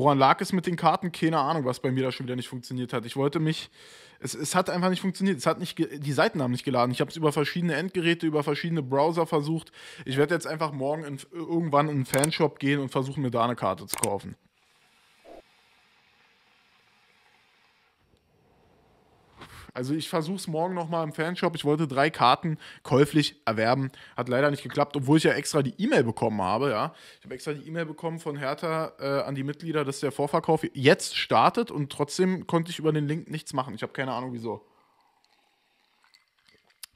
Woran lag es mit den Karten? Keine Ahnung, was bei mir da schon wieder nicht funktioniert hat. Ich wollte mich, es, es hat einfach nicht funktioniert. Es hat nicht, die Seiten haben nicht geladen. Ich habe es über verschiedene Endgeräte, über verschiedene Browser versucht. Ich werde jetzt einfach morgen in, irgendwann in einen Fanshop gehen und versuchen, mir da eine Karte zu kaufen. Also ich versuche es morgen nochmal im Fanshop. Ich wollte drei Karten käuflich erwerben. Hat leider nicht geklappt, obwohl ich ja extra die E-Mail bekommen habe. Ja. Ich habe extra die E-Mail bekommen von Hertha äh, an die Mitglieder, dass der Vorverkauf jetzt startet und trotzdem konnte ich über den Link nichts machen. Ich habe keine Ahnung wieso.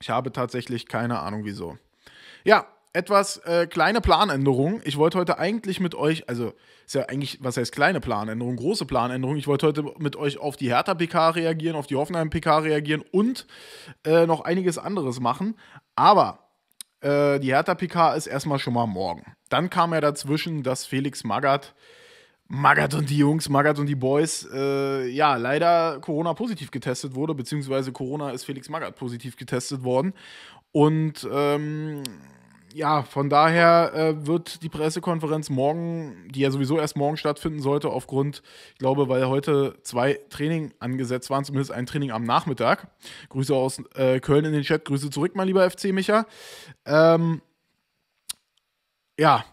Ich habe tatsächlich keine Ahnung wieso. Ja, etwas äh, kleine Planänderung. Ich wollte heute eigentlich mit euch, also ist ja eigentlich, was heißt kleine Planänderung, große Planänderung. Ich wollte heute mit euch auf die Hertha PK reagieren, auf die Hoffenheim PK reagieren und äh, noch einiges anderes machen. Aber äh, die Hertha PK ist erstmal schon mal morgen. Dann kam ja dazwischen, dass Felix Magath, Magath und die Jungs, Magath und die Boys, äh, ja, leider Corona positiv getestet wurde, beziehungsweise Corona ist Felix Magath positiv getestet worden. Und ähm, ja, von daher äh, wird die Pressekonferenz morgen, die ja sowieso erst morgen stattfinden sollte, aufgrund, ich glaube, weil heute zwei Training angesetzt waren, zumindest ein Training am Nachmittag. Grüße aus äh, Köln in den Chat, Grüße zurück, mein lieber FC Micha. Ähm, ja,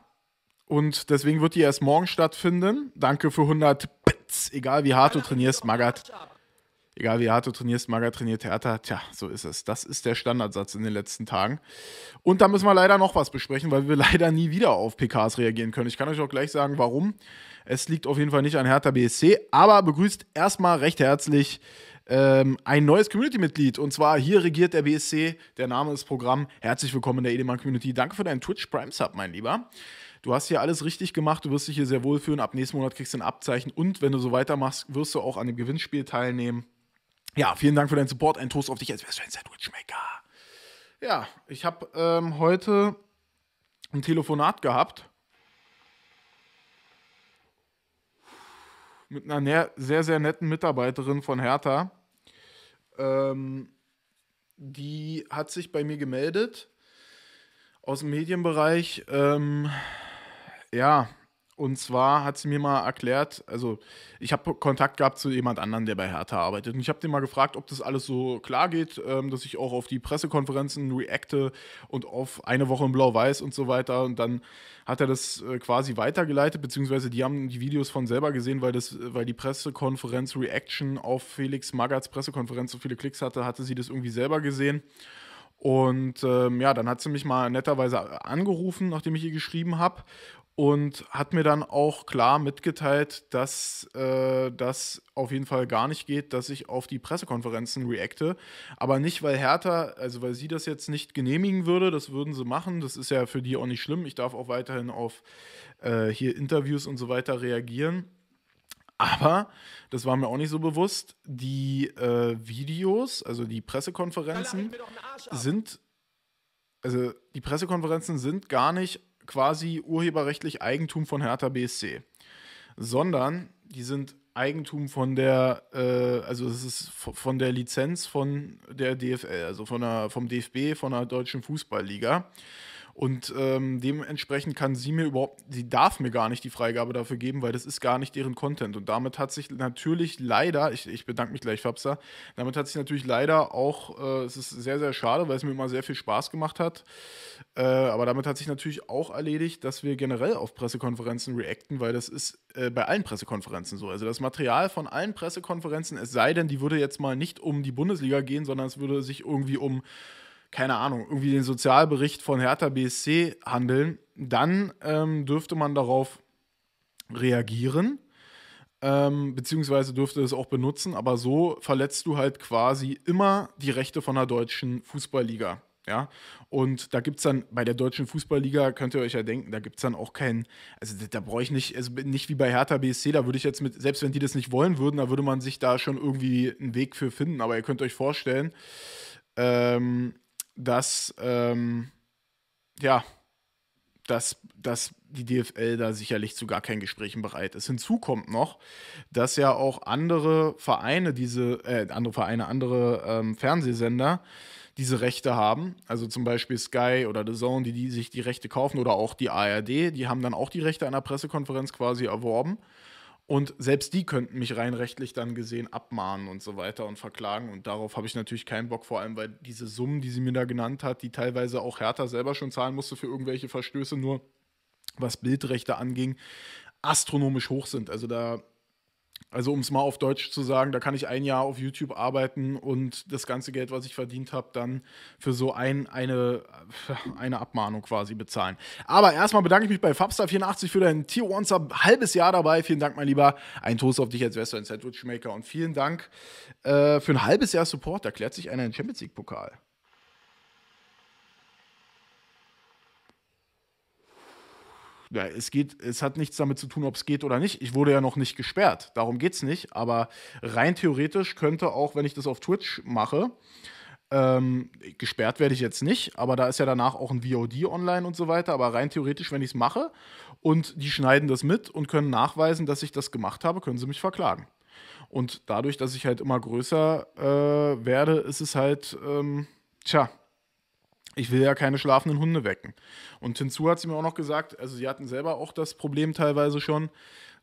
und deswegen wird die erst morgen stattfinden. Danke für 100 Bits, egal wie hart du trainierst, Magat egal wie hart du trainierst, mager trainiert härter. Tja, so ist es. Das ist der Standardsatz in den letzten Tagen. Und da müssen wir leider noch was besprechen, weil wir leider nie wieder auf PKs reagieren können. Ich kann euch auch gleich sagen, warum. Es liegt auf jeden Fall nicht an Hertha BSC, aber begrüßt erstmal recht herzlich ähm, ein neues Community-Mitglied. Und zwar hier regiert der BSC. Der Name ist Programm. Herzlich willkommen in der Edelmann Community. Danke für deinen Twitch Prime Sub, mein Lieber. Du hast hier alles richtig gemacht, du wirst dich hier sehr wohlfühlen. Ab nächsten Monat kriegst du ein Abzeichen und wenn du so weitermachst, wirst du auch an dem Gewinnspiel teilnehmen ja, vielen Dank für deinen Support. Ein Toast auf dich, als wärst du ein Sandwichmaker. Ja, ich habe ähm, heute ein Telefonat gehabt mit einer sehr, sehr netten Mitarbeiterin von Hertha. Ähm, die hat sich bei mir gemeldet aus dem Medienbereich. Ähm, ja, und zwar hat sie mir mal erklärt, also ich habe Kontakt gehabt zu jemand anderem, der bei Hertha arbeitet. Und ich habe den mal gefragt, ob das alles so klar geht, ähm, dass ich auch auf die Pressekonferenzen reacte und auf eine Woche in Blau-Weiß und so weiter. Und dann hat er das äh, quasi weitergeleitet, beziehungsweise die haben die Videos von selber gesehen, weil, das, weil die Pressekonferenz Reaction auf Felix Maggerts Pressekonferenz so viele Klicks hatte, hatte sie das irgendwie selber gesehen. Und ähm, ja, dann hat sie mich mal netterweise angerufen, nachdem ich ihr geschrieben habe und hat mir dann auch klar mitgeteilt, dass äh, das auf jeden Fall gar nicht geht, dass ich auf die Pressekonferenzen reacte. Aber nicht, weil Hertha, also weil sie das jetzt nicht genehmigen würde, das würden sie machen, das ist ja für die auch nicht schlimm. Ich darf auch weiterhin auf äh, hier Interviews und so weiter reagieren. Aber, das war mir auch nicht so bewusst, die äh, Videos, also die Pressekonferenzen, sind, also die Pressekonferenzen sind gar nicht quasi urheberrechtlich Eigentum von Hertha BSC, sondern die sind Eigentum von der, äh, also es ist von der Lizenz von der DFL, also von der, vom DFB, von der Deutschen Fußballliga. Und ähm, dementsprechend kann sie mir überhaupt, sie darf mir gar nicht die Freigabe dafür geben, weil das ist gar nicht deren Content. Und damit hat sich natürlich leider, ich, ich bedanke mich gleich, Fabsa, damit hat sich natürlich leider auch, äh, es ist sehr, sehr schade, weil es mir immer sehr viel Spaß gemacht hat. Äh, aber damit hat sich natürlich auch erledigt, dass wir generell auf Pressekonferenzen reacten, weil das ist äh, bei allen Pressekonferenzen so. Also das Material von allen Pressekonferenzen, es sei denn, die würde jetzt mal nicht um die Bundesliga gehen, sondern es würde sich irgendwie um keine Ahnung, irgendwie den Sozialbericht von Hertha BSC handeln, dann ähm, dürfte man darauf reagieren, ähm, beziehungsweise dürfte es auch benutzen, aber so verletzt du halt quasi immer die Rechte von der deutschen Fußballliga. Ja, und da gibt es dann bei der deutschen Fußballliga, könnt ihr euch ja denken, da gibt es dann auch keinen, also da brauche ich nicht, also nicht wie bei Hertha BSC, da würde ich jetzt mit, selbst wenn die das nicht wollen würden, da würde man sich da schon irgendwie einen Weg für finden, aber ihr könnt euch vorstellen, ähm, dass, ähm, ja, dass, dass die DFL da sicherlich zu gar keinen Gesprächen bereit ist. Hinzu kommt noch, dass ja auch andere Vereine, diese, äh, andere Vereine, andere ähm, Fernsehsender diese Rechte haben. Also zum Beispiel Sky oder The Zone, die, die sich die Rechte kaufen oder auch die ARD, die haben dann auch die Rechte an der Pressekonferenz quasi erworben. Und selbst die könnten mich rein rechtlich dann gesehen abmahnen und so weiter und verklagen. Und darauf habe ich natürlich keinen Bock, vor allem weil diese Summen, die sie mir da genannt hat, die teilweise auch Hertha selber schon zahlen musste für irgendwelche Verstöße, nur was Bildrechte anging, astronomisch hoch sind. Also da also um es mal auf Deutsch zu sagen, da kann ich ein Jahr auf YouTube arbeiten und das ganze Geld, was ich verdient habe, dann für so ein, eine, eine Abmahnung quasi bezahlen. Aber erstmal bedanke ich mich bei Fabstar84 für dein Tier Once halbes Jahr dabei. Vielen Dank, mein Lieber. Ein Toast auf dich als Western Sandwichmaker und vielen Dank äh, für ein halbes Jahr Support. Da klärt sich einer den Champions League-Pokal. ja, es geht, es hat nichts damit zu tun, ob es geht oder nicht. Ich wurde ja noch nicht gesperrt, darum geht es nicht. Aber rein theoretisch könnte auch, wenn ich das auf Twitch mache, ähm, gesperrt werde ich jetzt nicht, aber da ist ja danach auch ein VOD online und so weiter. Aber rein theoretisch, wenn ich es mache und die schneiden das mit und können nachweisen, dass ich das gemacht habe, können sie mich verklagen. Und dadurch, dass ich halt immer größer äh, werde, ist es halt, ähm, tja, ich will ja keine schlafenden Hunde wecken. Und hinzu hat sie mir auch noch gesagt, also sie hatten selber auch das Problem teilweise schon,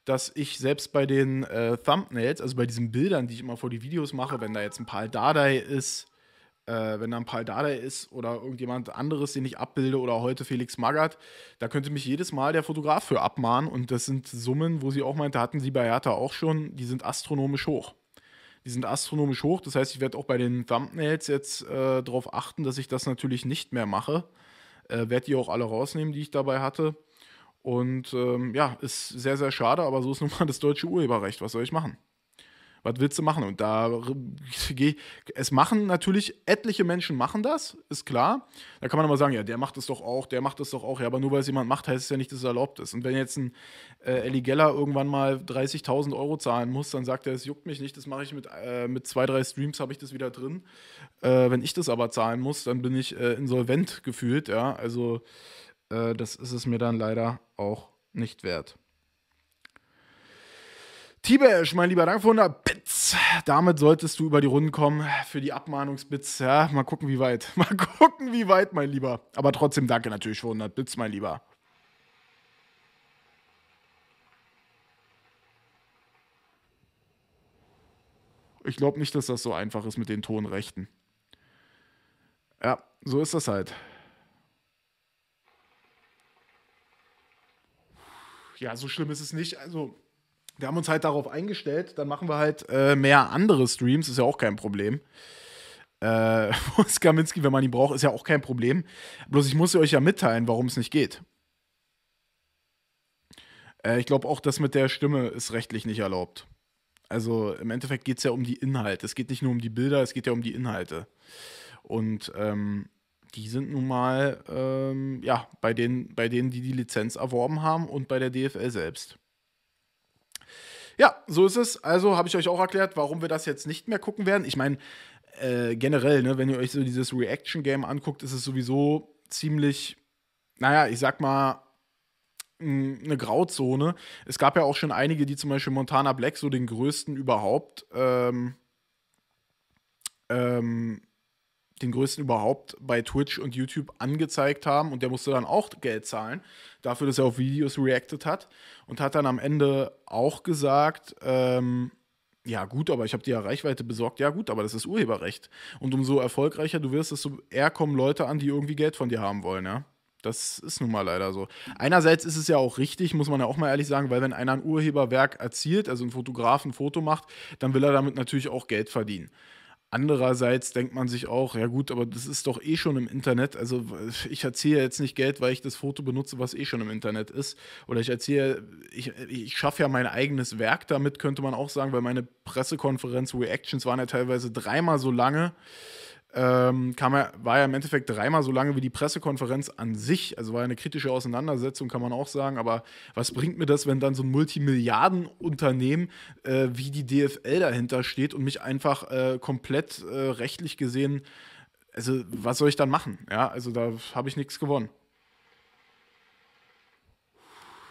dass ich selbst bei den äh, Thumbnails, also bei diesen Bildern, die ich immer vor die Videos mache, wenn da jetzt ein Pal Dardai ist, äh, wenn da ein Pal Dardai ist oder irgendjemand anderes, den ich abbilde oder heute Felix Magath, da könnte mich jedes Mal der Fotograf für abmahnen und das sind Summen, wo sie auch meinte, hatten sie bei Hertha auch schon, die sind astronomisch hoch die sind astronomisch hoch. Das heißt, ich werde auch bei den Thumbnails jetzt äh, darauf achten, dass ich das natürlich nicht mehr mache. Äh, werde die auch alle rausnehmen, die ich dabei hatte. Und ähm, ja, ist sehr, sehr schade, aber so ist nun mal das deutsche Urheberrecht. Was soll ich machen? was willst du machen? Und da es machen natürlich etliche Menschen machen das, ist klar. Da kann man aber sagen, ja, der macht es doch auch, der macht es doch auch. Ja, aber nur weil es jemand macht, heißt es ja nicht, dass es erlaubt ist. Und wenn jetzt ein äh, Ellie Geller irgendwann mal 30.000 Euro zahlen muss, dann sagt er, es juckt mich nicht, das mache ich mit, äh, mit zwei, drei Streams, habe ich das wieder drin. Äh, wenn ich das aber zahlen muss, dann bin ich äh, insolvent gefühlt. Ja, also äh, das ist es mir dann leider auch nicht wert. Tibesch, mein lieber Dank von der Bits. Damit solltest du über die Runden kommen für die Abmahnungsbits. Ja, mal gucken, wie weit. Mal gucken, wie weit, mein Lieber. Aber trotzdem danke natürlich für 100 Bits, mein Lieber. Ich glaube nicht, dass das so einfach ist mit den Tonrechten. Ja, so ist das halt. Ja, so schlimm ist es nicht. Also, wir haben uns halt darauf eingestellt, dann machen wir halt äh, mehr andere Streams, ist ja auch kein Problem. Äh, Skaminski, wenn man ihn braucht, ist ja auch kein Problem. Bloß ich muss euch ja mitteilen, warum es nicht geht. Äh, ich glaube auch, das mit der Stimme ist rechtlich nicht erlaubt. Also im Endeffekt geht es ja um die Inhalte. Es geht nicht nur um die Bilder, es geht ja um die Inhalte. Und ähm, die sind nun mal ähm, ja, bei, den, bei denen, die die Lizenz erworben haben und bei der DFL selbst. Ja, so ist es. Also habe ich euch auch erklärt, warum wir das jetzt nicht mehr gucken werden. Ich meine, äh, generell, ne, wenn ihr euch so dieses Reaction-Game anguckt, ist es sowieso ziemlich, naja, ich sag mal, eine Grauzone. Es gab ja auch schon einige, die zum Beispiel Montana Black, so den größten überhaupt, ähm, ähm, den größten überhaupt bei Twitch und YouTube angezeigt haben und der musste dann auch Geld zahlen dafür, dass er auf Videos reacted hat und hat dann am Ende auch gesagt, ähm, ja gut, aber ich habe dir ja Reichweite besorgt, ja gut, aber das ist Urheberrecht und umso erfolgreicher du wirst, desto eher kommen Leute an, die irgendwie Geld von dir haben wollen, ja. Das ist nun mal leider so. Einerseits ist es ja auch richtig, muss man ja auch mal ehrlich sagen, weil wenn einer ein Urheberwerk erzielt, also ein Fotograf ein Foto macht, dann will er damit natürlich auch Geld verdienen. Andererseits denkt man sich auch, ja gut, aber das ist doch eh schon im Internet. Also ich erziehe jetzt nicht Geld, weil ich das Foto benutze, was eh schon im Internet ist. Oder ich erziehe, ich, ich schaffe ja mein eigenes Werk damit, könnte man auch sagen, weil meine Pressekonferenz Reactions waren ja teilweise dreimal so lange ähm, kam er, war ja im Endeffekt dreimal so lange wie die Pressekonferenz an sich. Also war ja eine kritische Auseinandersetzung, kann man auch sagen. Aber was bringt mir das, wenn dann so ein Multimilliardenunternehmen äh, wie die DFL dahinter steht und mich einfach äh, komplett äh, rechtlich gesehen, also was soll ich dann machen? Ja, also da habe ich nichts gewonnen.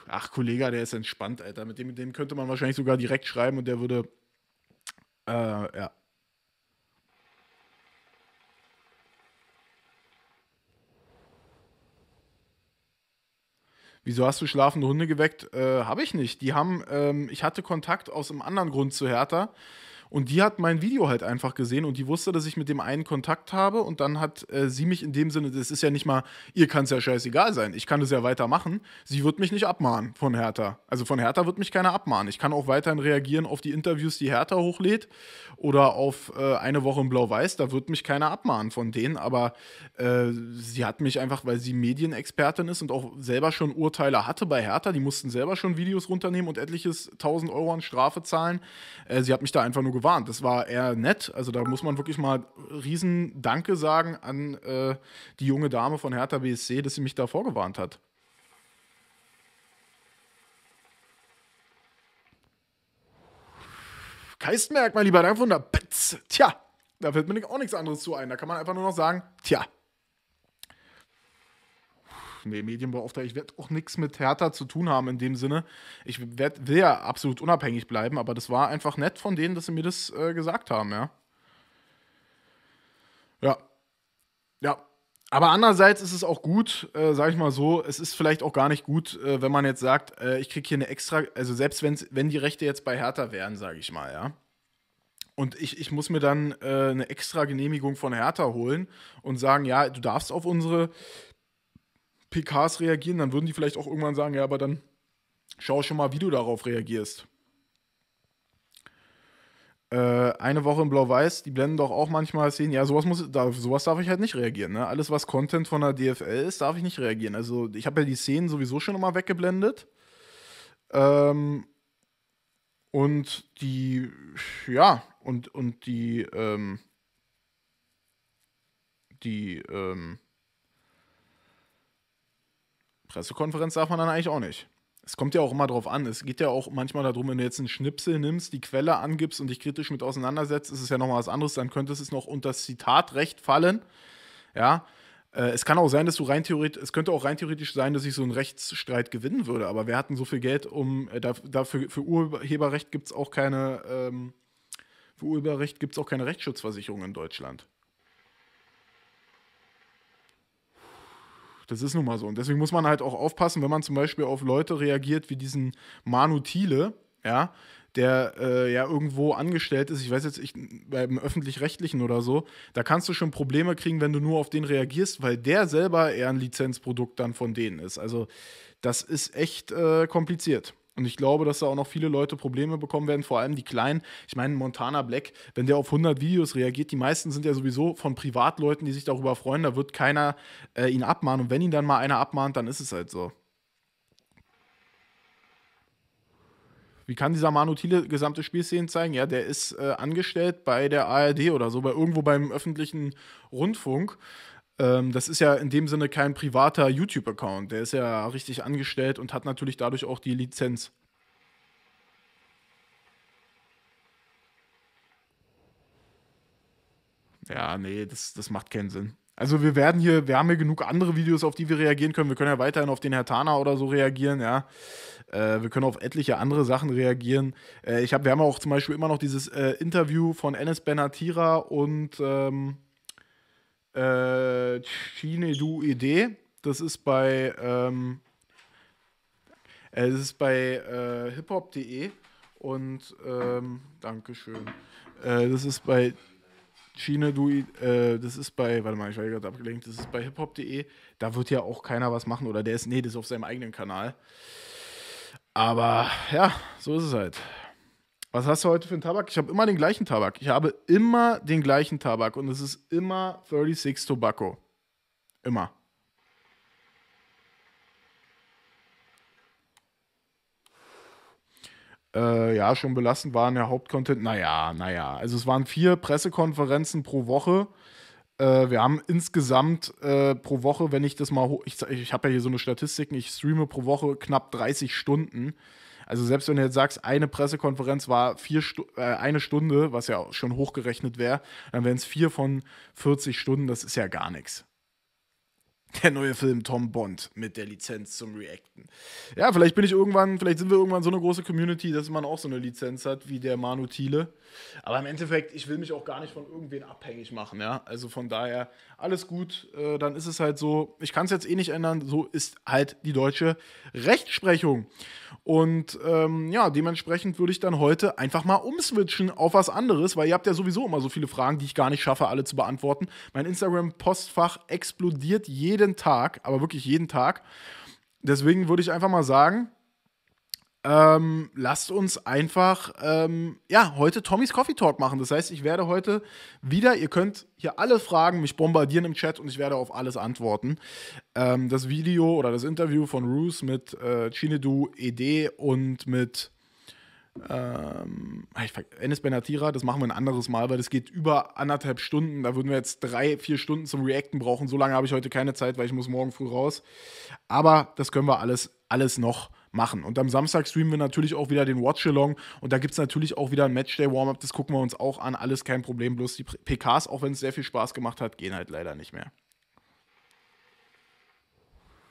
Ach, Kollege, der ist entspannt, Alter. Mit dem, mit dem könnte man wahrscheinlich sogar direkt schreiben und der würde, äh, ja, Wieso hast du schlafende Hunde geweckt? Äh, habe ich nicht. Die haben, ähm, ich hatte Kontakt aus einem anderen Grund zu Hertha. Und die hat mein Video halt einfach gesehen und die wusste, dass ich mit dem einen Kontakt habe. Und dann hat äh, sie mich in dem Sinne, das ist ja nicht mal, ihr kann es ja scheißegal sein, ich kann es ja weitermachen. Sie wird mich nicht abmahnen von Hertha. Also von Hertha wird mich keiner abmahnen. Ich kann auch weiterhin reagieren auf die Interviews, die Hertha hochlädt oder auf äh, eine Woche in Blau-Weiß. Da wird mich keiner abmahnen von denen. Aber äh, sie hat mich einfach, weil sie Medienexpertin ist und auch selber schon Urteile hatte bei Hertha, die mussten selber schon Videos runternehmen und etliches 1000 Euro an Strafe zahlen. Äh, sie hat mich da einfach nur gewarnt. Das war eher nett. Also da muss man wirklich mal riesen Danke sagen an äh, die junge Dame von Hertha BSC, dass sie mich da vorgewarnt hat. Keistenberg, mein lieber Dank von der Betz. Tja, da fällt mir auch nichts anderes zu ein. Da kann man einfach nur noch sagen, tja nee, Medienbeauftragter, ich werde auch nichts mit Hertha zu tun haben in dem Sinne. Ich werd, will ja absolut unabhängig bleiben, aber das war einfach nett von denen, dass sie mir das äh, gesagt haben, ja. Ja. Ja. Aber andererseits ist es auch gut, äh, sage ich mal so, es ist vielleicht auch gar nicht gut, äh, wenn man jetzt sagt, äh, ich kriege hier eine extra, also selbst wenn die Rechte jetzt bei Hertha wären, sage ich mal, ja. Und ich, ich muss mir dann äh, eine extra Genehmigung von Hertha holen und sagen, ja, du darfst auf unsere PKs reagieren, dann würden die vielleicht auch irgendwann sagen, ja, aber dann schau schon mal, wie du darauf reagierst. Äh, eine Woche in Blau-Weiß, die blenden doch auch manchmal Szenen. Ja, sowas, muss, da, sowas darf ich halt nicht reagieren. Ne? Alles, was Content von der DFL ist, darf ich nicht reagieren. Also, ich habe ja die Szenen sowieso schon immer weggeblendet. Ähm, und die, ja, und, und die, ähm, die, ähm, Pressekonferenz darf man dann eigentlich auch nicht. Es kommt ja auch immer drauf an. Es geht ja auch manchmal darum, wenn du jetzt einen Schnipsel nimmst, die Quelle angibst und dich kritisch mit auseinandersetzt, ist es ja nochmal was anderes. Dann könnte es noch unter das Zitatrecht fallen. Ja. Äh, es kann auch sein, dass du rein theoretisch, es könnte auch rein theoretisch sein, dass ich so einen Rechtsstreit gewinnen würde, aber wir hatten so viel Geld, um äh, dafür für Urheberrecht gibt es auch keine, ähm, für Urheberrecht gibt es auch keine Rechtsschutzversicherung in Deutschland. das ist nun mal so. Und deswegen muss man halt auch aufpassen, wenn man zum Beispiel auf Leute reagiert wie diesen Manu Thiele, ja, der äh, ja irgendwo angestellt ist, ich weiß jetzt, ich, beim öffentlich-rechtlichen oder so, da kannst du schon Probleme kriegen, wenn du nur auf den reagierst, weil der selber eher ein Lizenzprodukt dann von denen ist. Also das ist echt äh, kompliziert. Und ich glaube, dass da auch noch viele Leute Probleme bekommen werden, vor allem die Kleinen. Ich meine, Montana Black, wenn der auf 100 Videos reagiert, die meisten sind ja sowieso von Privatleuten, die sich darüber freuen, da wird keiner äh, ihn abmahnen. Und wenn ihn dann mal einer abmahnt, dann ist es halt so. Wie kann dieser Manu Thiele gesamte Spielszenen zeigen? Ja, der ist äh, angestellt bei der ARD oder so, bei irgendwo beim öffentlichen Rundfunk ähm, das ist ja in dem Sinne kein privater YouTube-Account. Der ist ja richtig angestellt und hat natürlich dadurch auch die Lizenz. Ja, nee, das, das macht keinen Sinn. Also wir werden hier, wir haben hier genug andere Videos, auf die wir reagieren können. Wir können ja weiterhin auf den Herr Tana oder so reagieren, ja. Äh, wir können auf etliche andere Sachen reagieren. Äh, ich hab, wir haben auch zum Beispiel immer noch dieses äh, Interview von Enes Benatira und ähm, äh, Chine Du Idee. Das ist bei, ähm, äh, ist bei äh, hiphop.de und ähm, Dankeschön. Äh, das ist bei Chine Du, e, äh, das ist bei, warte mal, ich war gerade abgelenkt, das ist bei hiphop.de. Da wird ja auch keiner was machen oder der ist, nee, das ist auf seinem eigenen Kanal. Aber ja, so ist es halt. Was hast du heute für einen Tabak? Ich habe immer den gleichen Tabak. Ich habe immer den gleichen Tabak und es ist immer 36 Tobacco. Immer. Äh, ja, schon belastend waren der Hauptcontent. Naja, naja. Also es waren vier Pressekonferenzen pro Woche. Äh, wir haben insgesamt äh, pro Woche, wenn ich das mal, ich, ich habe ja hier so eine Statistik. ich streame pro Woche knapp 30 Stunden. Also selbst wenn du jetzt sagst, eine Pressekonferenz war vier Stu äh, eine Stunde, was ja auch schon hochgerechnet wäre, dann wären es vier von 40 Stunden, das ist ja gar nichts. Der neue Film Tom Bond mit der Lizenz zum Reacten. Ja, vielleicht bin ich irgendwann, vielleicht sind wir irgendwann so eine große Community, dass man auch so eine Lizenz hat wie der Manu Thiele. Aber im Endeffekt, ich will mich auch gar nicht von irgendwen abhängig machen, ja. Also von daher, alles gut, äh, dann ist es halt so, ich kann es jetzt eh nicht ändern, so ist halt die deutsche Rechtsprechung. Und ähm, ja, dementsprechend würde ich dann heute einfach mal umswitchen auf was anderes, weil ihr habt ja sowieso immer so viele Fragen, die ich gar nicht schaffe, alle zu beantworten. Mein Instagram-Postfach explodiert jeden jeden Tag, aber wirklich jeden Tag. Deswegen würde ich einfach mal sagen, ähm, lasst uns einfach ähm, ja heute Tommys Coffee Talk machen. Das heißt, ich werde heute wieder, ihr könnt hier alle Fragen mich bombardieren im Chat und ich werde auf alles antworten. Ähm, das Video oder das Interview von Roos mit äh, Chinedu ED und mit ähm, ah, Enes Benatira, das machen wir ein anderes Mal, weil das geht über anderthalb Stunden. Da würden wir jetzt drei, vier Stunden zum Reacten brauchen. So lange habe ich heute keine Zeit, weil ich muss morgen früh raus. Aber das können wir alles, alles noch machen. Und am Samstag streamen wir natürlich auch wieder den Watch-Along und da gibt es natürlich auch wieder ein Matchday-Warm-Up, das gucken wir uns auch an, alles kein Problem, bloß die PKs, auch wenn es sehr viel Spaß gemacht hat, gehen halt leider nicht mehr.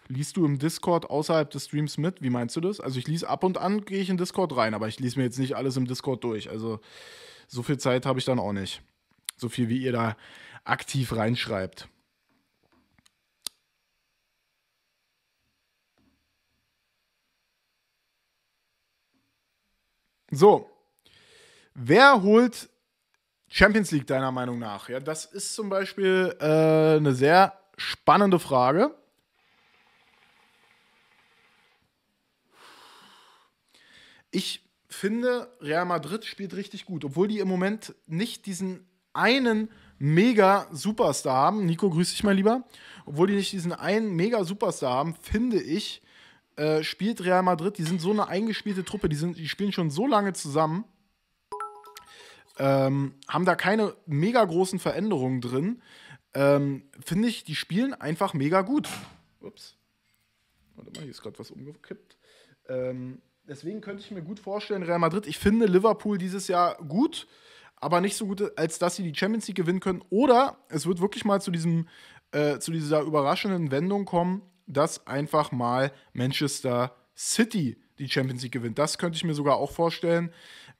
Liest du im Discord außerhalb des Streams mit? Wie meinst du das? Also ich lese ab und an, gehe ich in Discord rein, aber ich lese mir jetzt nicht alles im Discord durch. Also so viel Zeit habe ich dann auch nicht. So viel, wie ihr da aktiv reinschreibt. So, wer holt Champions League deiner Meinung nach? Ja, das ist zum Beispiel äh, eine sehr spannende Frage. Ich finde, Real Madrid spielt richtig gut, obwohl die im Moment nicht diesen einen mega Superstar haben. Nico, grüß dich mal lieber. Obwohl die nicht diesen einen mega Superstar haben, finde ich, äh, spielt Real Madrid. Die sind so eine eingespielte Truppe, die, sind, die spielen schon so lange zusammen. Ähm, haben da keine mega großen Veränderungen drin. Ähm, finde ich, die spielen einfach mega gut. Ups. Warte mal, hier ist gerade was umgekippt. Ähm, Deswegen könnte ich mir gut vorstellen, Real Madrid, ich finde Liverpool dieses Jahr gut, aber nicht so gut, als dass sie die Champions League gewinnen können. Oder es wird wirklich mal zu, diesem, äh, zu dieser überraschenden Wendung kommen, dass einfach mal Manchester City die Champions League gewinnt. Das könnte ich mir sogar auch vorstellen.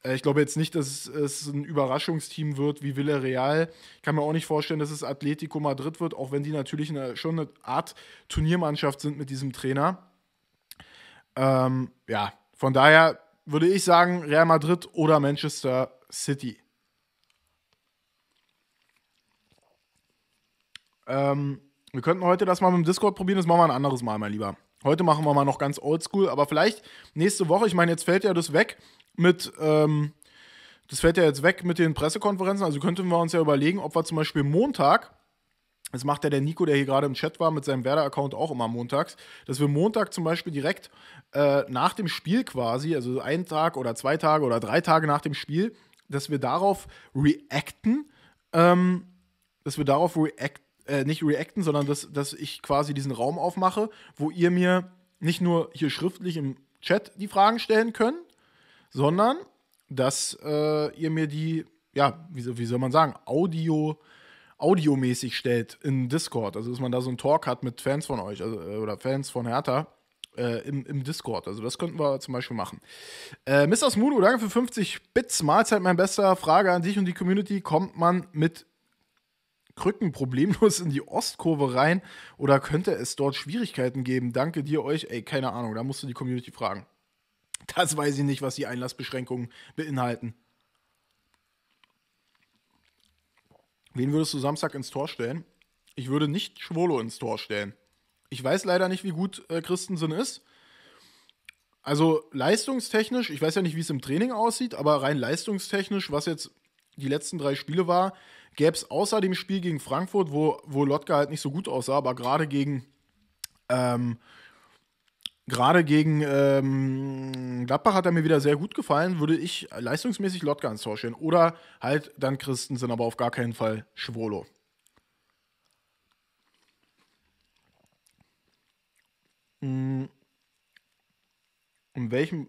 Äh, ich glaube jetzt nicht, dass es ein Überraschungsteam wird wie Villarreal. Ich kann mir auch nicht vorstellen, dass es Atletico Madrid wird, auch wenn die natürlich eine, schon eine Art Turniermannschaft sind mit diesem Trainer. Ähm, ja, von daher würde ich sagen, Real Madrid oder Manchester City. Ähm, wir könnten heute das mal mit dem Discord probieren, das machen wir ein anderes Mal, mein Lieber. Heute machen wir mal noch ganz oldschool, aber vielleicht nächste Woche, ich meine, jetzt fällt ja das weg mit, ähm, das fällt ja jetzt weg mit den Pressekonferenzen, also könnten wir uns ja überlegen, ob wir zum Beispiel Montag das macht ja der Nico, der hier gerade im Chat war, mit seinem Werder-Account auch immer montags, dass wir Montag zum Beispiel direkt äh, nach dem Spiel quasi, also einen Tag oder zwei Tage oder drei Tage nach dem Spiel, dass wir darauf reacten, ähm, dass wir darauf react, äh, nicht reacten, sondern dass, dass ich quasi diesen Raum aufmache, wo ihr mir nicht nur hier schriftlich im Chat die Fragen stellen könnt, sondern dass äh, ihr mir die, ja, wie, wie soll man sagen, Audio- audiomäßig stellt in Discord. Also dass man da so einen Talk hat mit Fans von euch also, äh, oder Fans von Hertha. Äh, im, im, Discord. Also das könnten wir zum Beispiel machen. Äh, Mr. Smudo, danke für 50 Bits. Mahlzeit, mein bester. Frage an dich und die Community. Kommt man mit Krücken problemlos in die Ostkurve rein oder könnte es dort Schwierigkeiten geben? Danke dir euch. Ey, keine Ahnung, da musst du die Community fragen. Das weiß ich nicht, was die Einlassbeschränkungen beinhalten. Wen würdest du Samstag ins Tor stellen? Ich würde nicht Schwolo ins Tor stellen. Ich weiß leider nicht, wie gut äh, Christensen ist. Also leistungstechnisch, ich weiß ja nicht, wie es im Training aussieht, aber rein leistungstechnisch, was jetzt die letzten drei Spiele war, gäbe es außer dem Spiel gegen Frankfurt, wo, wo Lotka halt nicht so gut aussah, aber gerade gegen, ähm, Gerade gegen ähm, Gladbach hat er mir wieder sehr gut gefallen, würde ich leistungsmäßig Lotka ins Tor stellen. Oder halt dann Christensen, aber auf gar keinen Fall Schwolo. In mm. welchem.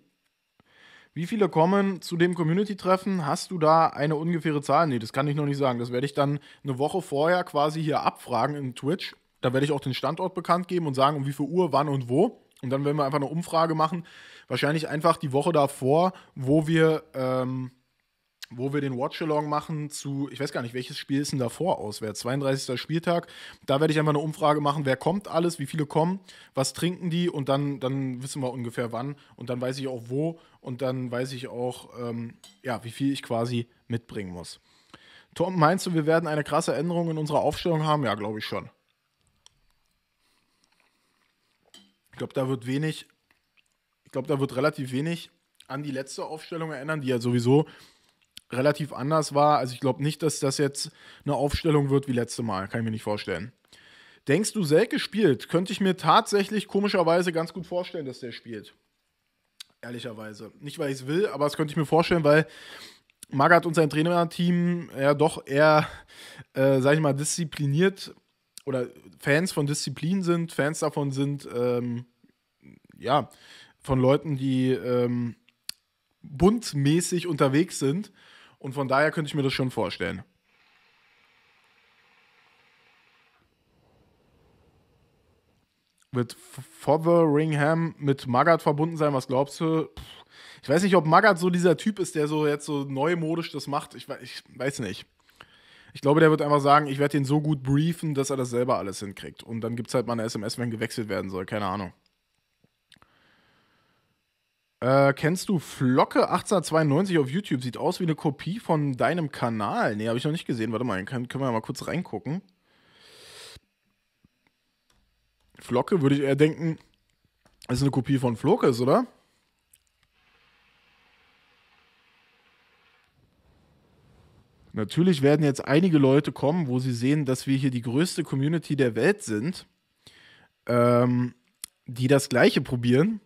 Wie viele kommen zu dem Community-Treffen? Hast du da eine ungefähre Zahl? Nee, das kann ich noch nicht sagen. Das werde ich dann eine Woche vorher quasi hier abfragen in Twitch. Da werde ich auch den Standort bekannt geben und sagen, um wie viel Uhr, wann und wo. Und dann werden wir einfach eine Umfrage machen. Wahrscheinlich einfach die Woche davor, wo wir, ähm, wo wir den Watchalong machen zu, ich weiß gar nicht, welches Spiel ist denn davor aus? auswärts? 32. Spieltag. Da werde ich einfach eine Umfrage machen, wer kommt alles, wie viele kommen, was trinken die und dann, dann wissen wir ungefähr wann. Und dann weiß ich auch wo und dann weiß ich auch, ähm, ja, wie viel ich quasi mitbringen muss. Tom, meinst du, wir werden eine krasse Änderung in unserer Aufstellung haben? Ja, glaube ich schon. Ich glaube, da wird wenig, ich glaube, da wird relativ wenig an die letzte Aufstellung erinnern, die ja sowieso relativ anders war. Also ich glaube nicht, dass das jetzt eine Aufstellung wird wie letzte Mal. Kann ich mir nicht vorstellen. Denkst du, Selke spielt? Könnte ich mir tatsächlich komischerweise ganz gut vorstellen, dass der spielt. Ehrlicherweise. Nicht, weil ich es will, aber das könnte ich mir vorstellen, weil Magath und sein Trainerteam ja doch eher, äh, sag ich mal, diszipliniert oder Fans von Disziplin sind, Fans davon sind, ähm, ja, von Leuten, die ähm, buntmäßig unterwegs sind. Und von daher könnte ich mir das schon vorstellen. Wird Fotheringham mit Magat verbunden sein? Was glaubst du? Ich weiß nicht, ob Magat so dieser Typ ist, der so jetzt so neumodisch das macht. ich weiß nicht. Ich glaube, der wird einfach sagen, ich werde den so gut briefen, dass er das selber alles hinkriegt. Und dann gibt es halt mal eine SMS, wenn gewechselt werden soll. Keine Ahnung. Äh, kennst du Flocke 1892 auf YouTube? Sieht aus wie eine Kopie von deinem Kanal. Nee, habe ich noch nicht gesehen. Warte mal, können, können wir mal kurz reingucken. Flocke würde ich eher denken, ist eine Kopie von Flokes, oder? Natürlich werden jetzt einige Leute kommen, wo sie sehen, dass wir hier die größte Community der Welt sind, ähm, die das Gleiche probieren.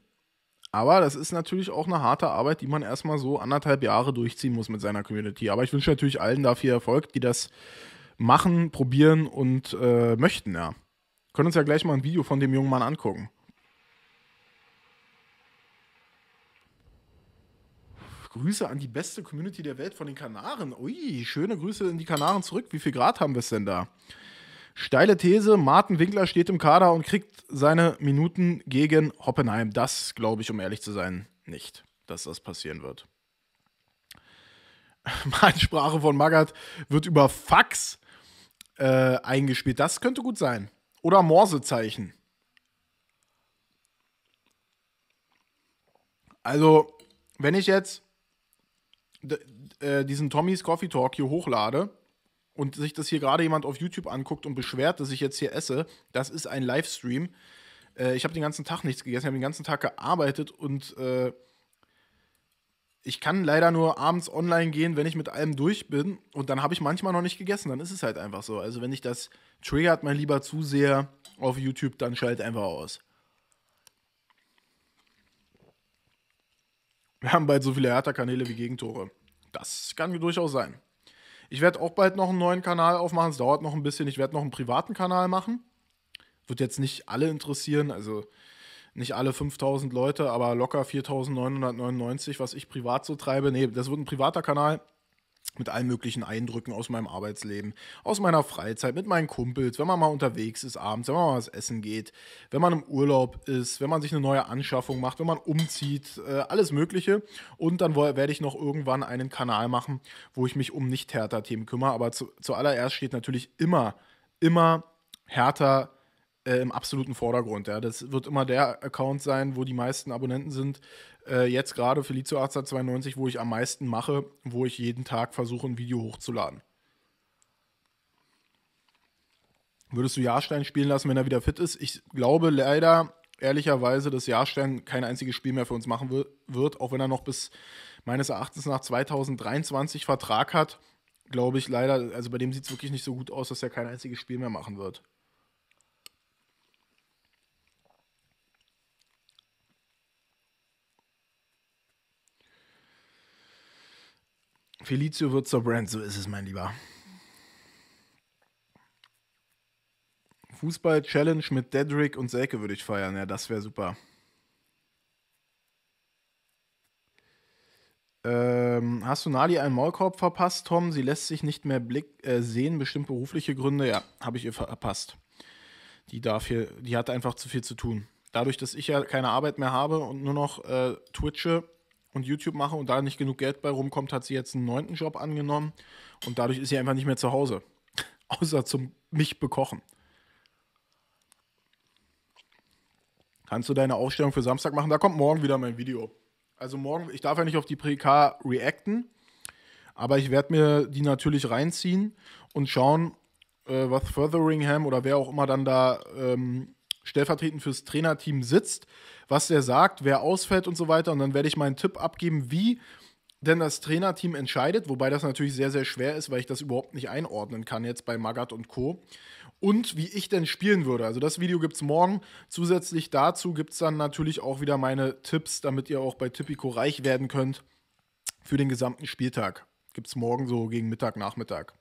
Aber das ist natürlich auch eine harte Arbeit, die man erstmal so anderthalb Jahre durchziehen muss mit seiner Community. Aber ich wünsche natürlich allen dafür Erfolg, die das machen, probieren und äh, möchten, ja. Können uns ja gleich mal ein Video von dem jungen Mann angucken. Grüße an die beste Community der Welt von den Kanaren. Ui, schöne Grüße in die Kanaren zurück. Wie viel Grad haben wir es denn da? Steile These, Martin Winkler steht im Kader und kriegt seine Minuten gegen Hoppenheim. Das glaube ich, um ehrlich zu sein, nicht, dass das passieren wird. Ansprache von Magat wird über Fax äh, eingespielt. Das könnte gut sein. Oder Morsezeichen. Also, wenn ich jetzt äh, diesen Tommys Coffee Talk hier hochlade und sich das hier gerade jemand auf YouTube anguckt und beschwert, dass ich jetzt hier esse, das ist ein Livestream. Äh, ich habe den ganzen Tag nichts gegessen, ich habe den ganzen Tag gearbeitet und äh, ich kann leider nur abends online gehen, wenn ich mit allem durch bin und dann habe ich manchmal noch nicht gegessen, dann ist es halt einfach so. Also wenn ich das triggert, mein lieber Zuseher auf YouTube, dann schalt einfach aus. Wir haben bald so viele Hertha-Kanäle wie Gegentore. Das kann durchaus sein. Ich werde auch bald noch einen neuen Kanal aufmachen. Es dauert noch ein bisschen. Ich werde noch einen privaten Kanal machen. Wird jetzt nicht alle interessieren, also nicht alle 5000 Leute, aber locker 4999, was ich privat so treibe. Nee, das wird ein privater Kanal mit allen möglichen Eindrücken aus meinem Arbeitsleben, aus meiner Freizeit, mit meinen Kumpels, wenn man mal unterwegs ist abends, wenn man mal was essen geht, wenn man im Urlaub ist, wenn man sich eine neue Anschaffung macht, wenn man umzieht, äh, alles Mögliche. Und dann werde ich noch irgendwann einen Kanal machen, wo ich mich um nicht härter Themen kümmere. Aber zu, zuallererst steht natürlich immer, immer härter äh, im absoluten Vordergrund. Ja. Das wird immer der Account sein, wo die meisten Abonnenten sind. Äh, jetzt gerade Felicio Arza 92, wo ich am meisten mache, wo ich jeden Tag versuche, ein Video hochzuladen. Würdest du Jahrstein spielen lassen, wenn er wieder fit ist? Ich glaube leider, ehrlicherweise, dass Jahrstein kein einziges Spiel mehr für uns machen wird, auch wenn er noch bis meines Erachtens nach 2023 Vertrag hat. Glaube ich leider, also bei dem sieht es wirklich nicht so gut aus, dass er kein einziges Spiel mehr machen wird. Felicio wird zur Brand, so ist es, mein Lieber. Fußball-Challenge mit Dedrick und Selke würde ich feiern. Ja, das wäre super. Ähm, hast du Nali einen Maulkorb verpasst, Tom? Sie lässt sich nicht mehr blick, äh, sehen, bestimmt berufliche Gründe. Ja, habe ich ihr verpasst. Die darf hier, die hat einfach zu viel zu tun. Dadurch, dass ich ja keine Arbeit mehr habe und nur noch äh, twitche, und YouTube mache und da nicht genug Geld bei rumkommt, hat sie jetzt einen neunten Job angenommen und dadurch ist sie einfach nicht mehr zu Hause. Außer zum mich bekochen. Kannst du deine Ausstellung für Samstag machen? Da kommt morgen wieder mein Video. Also morgen, ich darf ja nicht auf die PK reacten, aber ich werde mir die natürlich reinziehen und schauen, äh, was Furtheringham oder wer auch immer dann da ähm, stellvertretend fürs Trainerteam sitzt, was der sagt, wer ausfällt und so weiter. Und dann werde ich meinen Tipp abgeben, wie denn das Trainerteam entscheidet, wobei das natürlich sehr, sehr schwer ist, weil ich das überhaupt nicht einordnen kann jetzt bei Magat und Co. Und wie ich denn spielen würde. Also das Video gibt es morgen. Zusätzlich dazu gibt es dann natürlich auch wieder meine Tipps, damit ihr auch bei Tipico reich werden könnt für den gesamten Spieltag. Gibt es morgen so gegen Mittag, Nachmittag.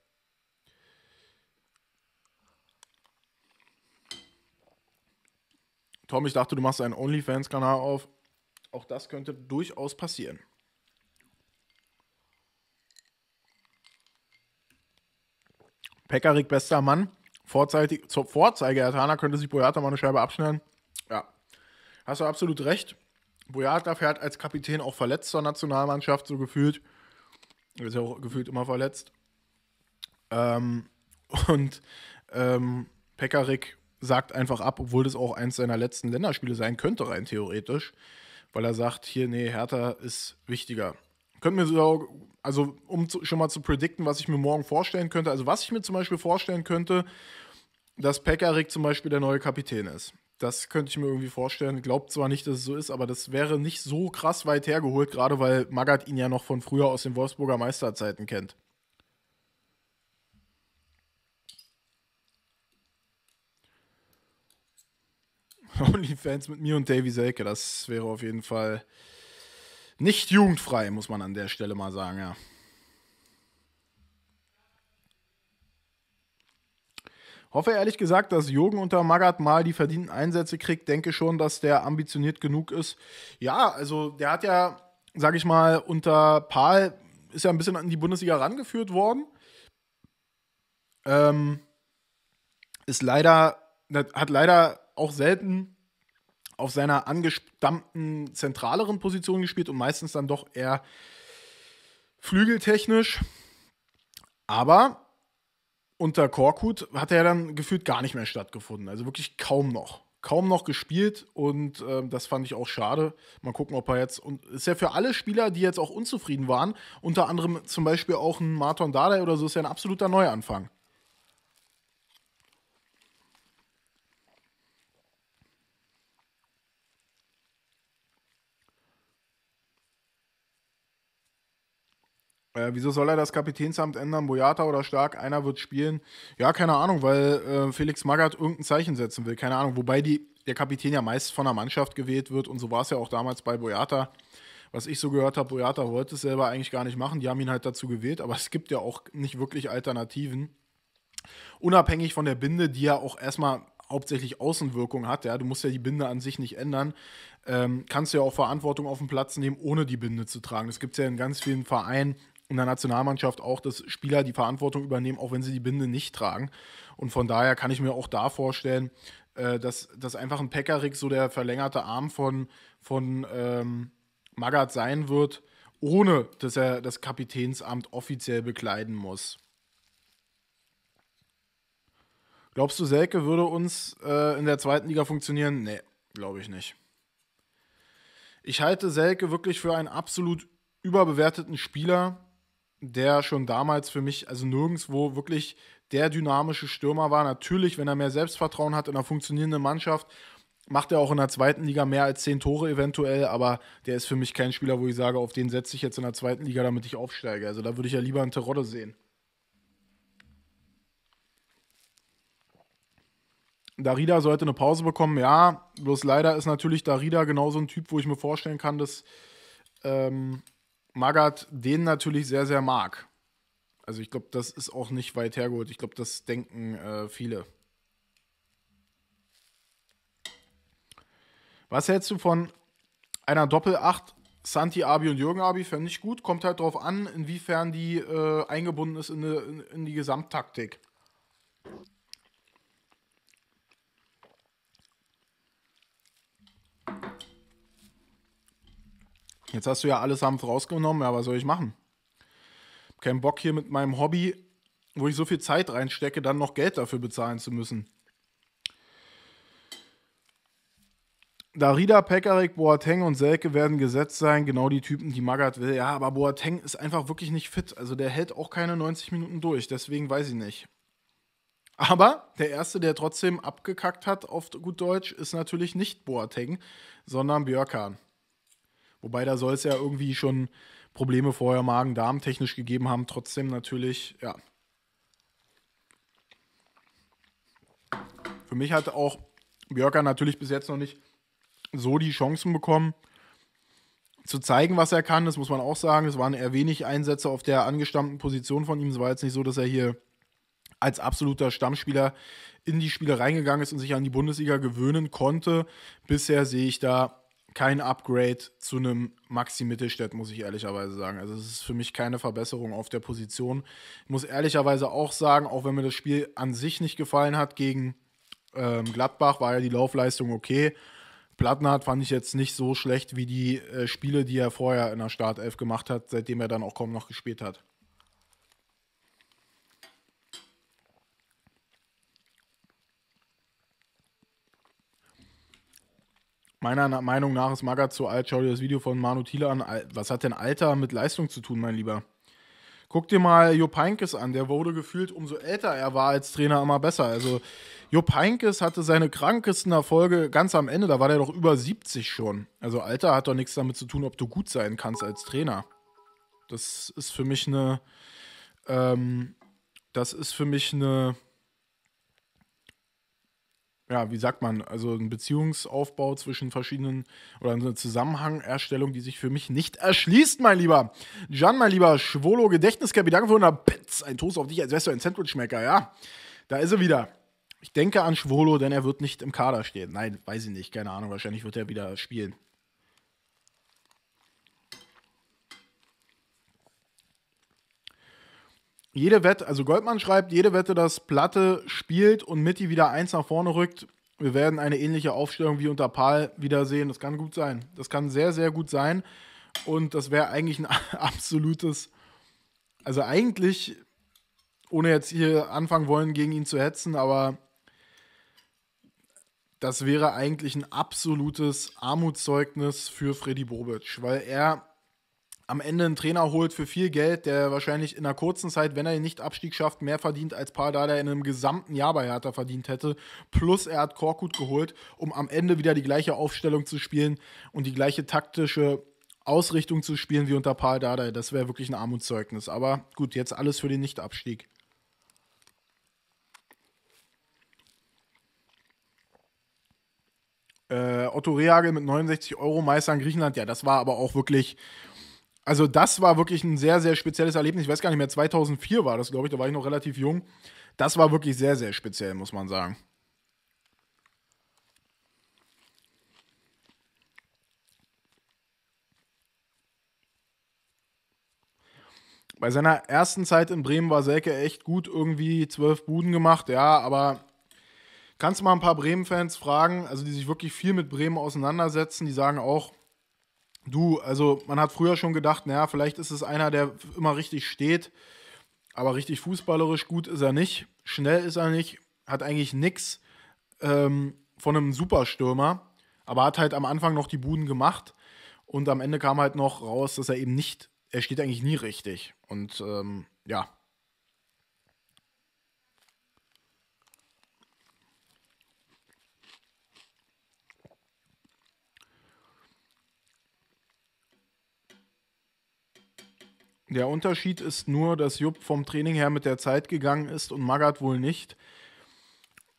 Tom, ich dachte, du machst einen OnlyFans-Kanal auf. Auch das könnte durchaus passieren. Pekarik, bester Mann. Vorzeitig, zur Vorzeige Herr Ertana könnte sich Boyata mal eine Scheibe abschneiden. Ja, hast du absolut recht. Boyata fährt als Kapitän auch verletzt zur Nationalmannschaft, so gefühlt. Ist ja auch gefühlt immer verletzt. Ähm, und ähm, Pekarik sagt einfach ab, obwohl das auch eins seiner letzten Länderspiele sein könnte, rein theoretisch, weil er sagt, hier, nee, Hertha ist wichtiger. Könnt mir so, also um zu, schon mal zu predikten, was ich mir morgen vorstellen könnte, also was ich mir zum Beispiel vorstellen könnte, dass Pekarik zum Beispiel der neue Kapitän ist. Das könnte ich mir irgendwie vorstellen. Glaubt zwar nicht, dass es so ist, aber das wäre nicht so krass weit hergeholt, gerade weil Magath ihn ja noch von früher aus den Wolfsburger Meisterzeiten kennt. OnlyFans mit mir und Davy Selke. Das wäre auf jeden Fall nicht jugendfrei, muss man an der Stelle mal sagen, ja. Hoffe ehrlich gesagt, dass Jürgen unter Magath mal die verdienten Einsätze kriegt. Denke schon, dass der ambitioniert genug ist. Ja, also der hat ja, sag ich mal, unter Paul ist ja ein bisschen an die Bundesliga rangeführt worden. Ähm, ist leider, hat leider auch selten auf seiner angestammten zentraleren Position gespielt und meistens dann doch eher flügeltechnisch. Aber unter Korkut hat er dann gefühlt gar nicht mehr stattgefunden. Also wirklich kaum noch. Kaum noch gespielt und äh, das fand ich auch schade. Mal gucken, ob er jetzt. Und ist ja für alle Spieler, die jetzt auch unzufrieden waren, unter anderem zum Beispiel auch ein Marton Dardai oder so, ist ja ein absoluter Neuanfang. Äh, wieso soll er das Kapitänsamt ändern? Boyata oder Stark? Einer wird spielen. Ja, keine Ahnung, weil äh, Felix Magath irgendein Zeichen setzen will. Keine Ahnung. Wobei die, der Kapitän ja meist von der Mannschaft gewählt wird und so war es ja auch damals bei Boyata. Was ich so gehört habe, Boyata wollte es selber eigentlich gar nicht machen. Die haben ihn halt dazu gewählt, aber es gibt ja auch nicht wirklich Alternativen. Unabhängig von der Binde, die ja auch erstmal hauptsächlich Außenwirkung hat, ja, du musst ja die Binde an sich nicht ändern, ähm, kannst du ja auch Verantwortung auf dem Platz nehmen, ohne die Binde zu tragen. Das gibt es ja in ganz vielen Vereinen, in der Nationalmannschaft auch, dass Spieler die Verantwortung übernehmen, auch wenn sie die Binde nicht tragen. Und von daher kann ich mir auch da vorstellen, äh, dass, dass einfach ein Pekarik so der verlängerte Arm von, von ähm, Magath sein wird, ohne dass er das Kapitänsamt offiziell bekleiden muss. Glaubst du, Selke würde uns äh, in der zweiten Liga funktionieren? Nee, glaube ich nicht. Ich halte Selke wirklich für einen absolut überbewerteten Spieler der schon damals für mich, also nirgendwo wirklich der dynamische Stürmer war. Natürlich, wenn er mehr Selbstvertrauen hat in einer funktionierenden Mannschaft, macht er auch in der zweiten Liga mehr als zehn Tore eventuell, aber der ist für mich kein Spieler, wo ich sage, auf den setze ich jetzt in der zweiten Liga, damit ich aufsteige. Also da würde ich ja lieber einen Terodde sehen. Darida sollte eine Pause bekommen, ja. Bloß leider ist natürlich Darida genau so ein Typ, wo ich mir vorstellen kann, dass ähm, Magat den natürlich sehr, sehr mag. Also ich glaube, das ist auch nicht weit hergeholt. Ich glaube, das denken äh, viele. Was hältst du von einer Doppel-8 Santi Abi und Jürgen Abi? Fände ich gut. Kommt halt darauf an, inwiefern die äh, eingebunden ist in, eine, in, in die Gesamttaktik. Jetzt hast du ja allesamt rausgenommen, ja, was soll ich machen? Kein Bock hier mit meinem Hobby, wo ich so viel Zeit reinstecke, dann noch Geld dafür bezahlen zu müssen. Darida, Pekarik, Boateng und Selke werden gesetzt sein, genau die Typen, die Magath will. Ja, aber Boateng ist einfach wirklich nicht fit. Also der hält auch keine 90 Minuten durch, deswegen weiß ich nicht. Aber der erste, der trotzdem abgekackt hat, auf gut Deutsch, ist natürlich nicht Boateng, sondern Björkan. Wobei da soll es ja irgendwie schon Probleme vorher Magen-Darm technisch gegeben haben. Trotzdem natürlich, ja. Für mich hat auch Björker natürlich bis jetzt noch nicht so die Chancen bekommen, zu zeigen, was er kann. Das muss man auch sagen. Es waren eher wenig Einsätze auf der angestammten Position von ihm. Es war jetzt nicht so, dass er hier als absoluter Stammspieler in die Spiele reingegangen ist und sich an die Bundesliga gewöhnen konnte. Bisher sehe ich da kein Upgrade zu einem Maxi Mittelstädt, muss ich ehrlicherweise sagen. Also es ist für mich keine Verbesserung auf der Position. Ich muss ehrlicherweise auch sagen, auch wenn mir das Spiel an sich nicht gefallen hat gegen ähm, Gladbach, war ja die Laufleistung okay. Plattenhardt fand ich jetzt nicht so schlecht wie die äh, Spiele, die er vorher in der Startelf gemacht hat, seitdem er dann auch kaum noch gespielt hat. Meiner Meinung nach ist Maga zu alt. Schau dir das Video von Manu Thiele an. Was hat denn Alter mit Leistung zu tun, mein Lieber? Guck dir mal Jo Peinkes an. Der wurde gefühlt, umso älter er war als Trainer, immer besser. Also Jo Peinkes hatte seine krankesten Erfolge ganz am Ende. Da war der doch über 70 schon. Also Alter hat doch nichts damit zu tun, ob du gut sein kannst als Trainer. Das ist für mich eine... Ähm, das ist für mich eine ja, wie sagt man, also ein Beziehungsaufbau zwischen verschiedenen oder eine Zusammenhangerstellung, die sich für mich nicht erschließt, mein Lieber. Jan, mein lieber Schwolo Gedächtniskapi, danke für 100 Bits. Ein Toast auf dich, als wärst du ein Sandwichmaker, ja. Da ist er wieder. Ich denke an Schwolo, denn er wird nicht im Kader stehen. Nein, weiß ich nicht, keine Ahnung, wahrscheinlich wird er wieder spielen. jede Wette, also Goldmann schreibt, jede Wette, dass Platte spielt und Mitty wieder eins nach vorne rückt. Wir werden eine ähnliche Aufstellung wie unter Paul wiedersehen. Das kann gut sein. Das kann sehr, sehr gut sein. Und das wäre eigentlich ein absolutes. Also eigentlich, ohne jetzt hier anfangen wollen, gegen ihn zu hetzen, aber das wäre eigentlich ein absolutes Armutszeugnis für Freddy Bobic, weil er am Ende einen Trainer holt für viel Geld, der wahrscheinlich in einer kurzen Zeit, wenn er den Nicht-Abstieg schafft, mehr verdient als Pardada in einem gesamten Jahr bei Hertha verdient hätte. Plus er hat Korkut geholt, um am Ende wieder die gleiche Aufstellung zu spielen und die gleiche taktische Ausrichtung zu spielen wie unter Paul Das wäre wirklich ein Armutszeugnis. Aber gut, jetzt alles für den Nicht-Abstieg. Äh, Otto Rehagel mit 69 Euro Meister in Griechenland. Ja, das war aber auch wirklich also das war wirklich ein sehr, sehr spezielles Erlebnis. Ich weiß gar nicht mehr, 2004 war das, glaube ich, da war ich noch relativ jung. Das war wirklich sehr, sehr speziell, muss man sagen. Bei seiner ersten Zeit in Bremen war Selke echt gut, irgendwie zwölf Buden gemacht, ja, aber kannst du mal ein paar Bremen-Fans fragen, also die sich wirklich viel mit Bremen auseinandersetzen, die sagen auch, Du, also man hat früher schon gedacht, naja, vielleicht ist es einer, der immer richtig steht, aber richtig fußballerisch gut ist er nicht, schnell ist er nicht, hat eigentlich nichts ähm, von einem Superstürmer, aber hat halt am Anfang noch die Buden gemacht und am Ende kam halt noch raus, dass er eben nicht, er steht eigentlich nie richtig. Und ähm, ja, Der Unterschied ist nur, dass Jupp vom Training her mit der Zeit gegangen ist und Magath wohl nicht.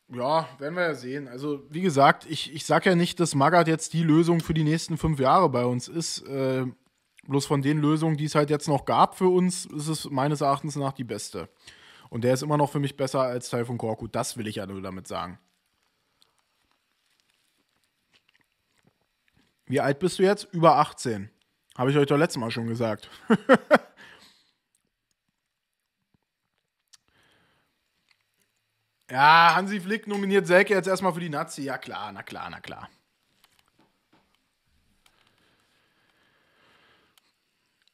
Ja, werden wir ja sehen. Also, wie gesagt, ich, ich sage ja nicht, dass Magath jetzt die Lösung für die nächsten fünf Jahre bei uns ist. Äh, bloß von den Lösungen, die es halt jetzt noch gab für uns, ist es meines Erachtens nach die beste. Und der ist immer noch für mich besser als Teil von Korku. Das will ich ja nur damit sagen. Wie alt bist du jetzt? Über 18. Habe ich euch doch letztes Mal schon gesagt. Ja, Hansi Flick nominiert Selke jetzt erstmal für die Nazi. Ja, klar, na klar, na klar.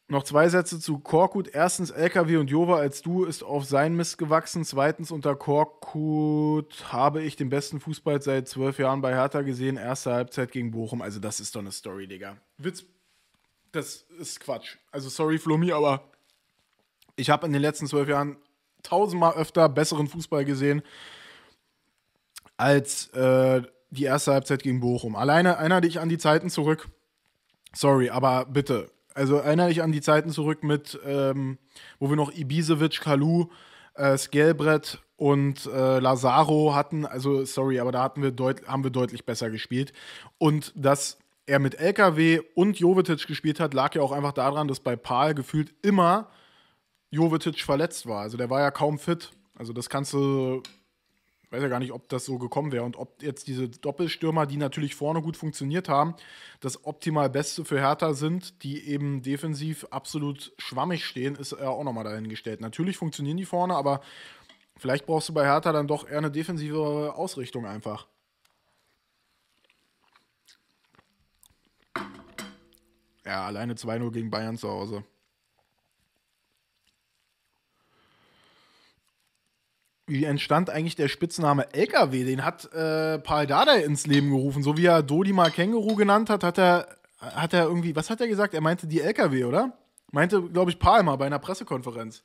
Noch zwei Sätze zu Korkut. Erstens, LKW und Jova als du ist auf sein Mist gewachsen. Zweitens, unter Korkut habe ich den besten Fußball seit zwölf Jahren bei Hertha gesehen. Erste Halbzeit gegen Bochum. Also, das ist doch eine Story, Digga. Witz, das ist Quatsch. Also, sorry, Flummi, aber ich habe in den letzten zwölf Jahren tausendmal öfter besseren Fußball gesehen als äh, die erste Halbzeit gegen Bochum. Alleine erinnere dich an die Zeiten zurück. Sorry, aber bitte. Also erinnere dich an die Zeiten zurück mit, ähm, wo wir noch Ibisevic, Kalu, äh, Skelbrett und äh, Lazaro hatten. Also sorry, aber da hatten wir haben wir deutlich besser gespielt. Und dass er mit LKW und Jovetic gespielt hat, lag ja auch einfach daran, dass bei Paul gefühlt immer Jovetic verletzt war. Also der war ja kaum fit. Also das kannst du, weiß ja gar nicht, ob das so gekommen wäre und ob jetzt diese Doppelstürmer, die natürlich vorne gut funktioniert haben, das optimal Beste für Hertha sind, die eben defensiv absolut schwammig stehen, ist ja auch nochmal dahingestellt. Natürlich funktionieren die vorne, aber vielleicht brauchst du bei Hertha dann doch eher eine defensive Ausrichtung einfach. Ja, alleine 2-0 gegen Bayern zu Hause. wie entstand eigentlich der Spitzname LKW? Den hat äh, Paul Dardai ins Leben gerufen. So wie er Dodi mal Känguru genannt hat, hat er, hat er irgendwie, was hat er gesagt? Er meinte die LKW, oder? Meinte, glaube ich, Paul mal bei einer Pressekonferenz.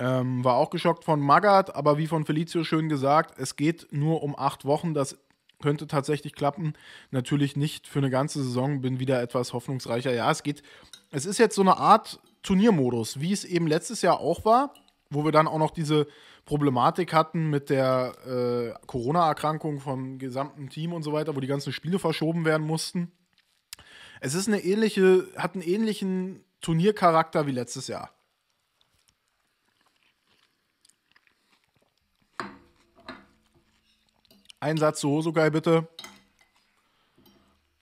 Ähm, war auch geschockt von Magath, aber wie von Felicio schön gesagt, es geht nur um acht Wochen. Das könnte tatsächlich klappen. Natürlich nicht für eine ganze Saison, bin wieder etwas hoffnungsreicher. Ja, es geht. Es ist jetzt so eine Art Turniermodus, wie es eben letztes Jahr auch war, wo wir dann auch noch diese Problematik hatten mit der äh, Corona-Erkrankung vom gesamten Team und so weiter, wo die ganzen Spiele verschoben werden mussten. Es ist eine ähnliche, hat einen ähnlichen Turniercharakter wie letztes Jahr. Ein Satz zu Hosogai bitte.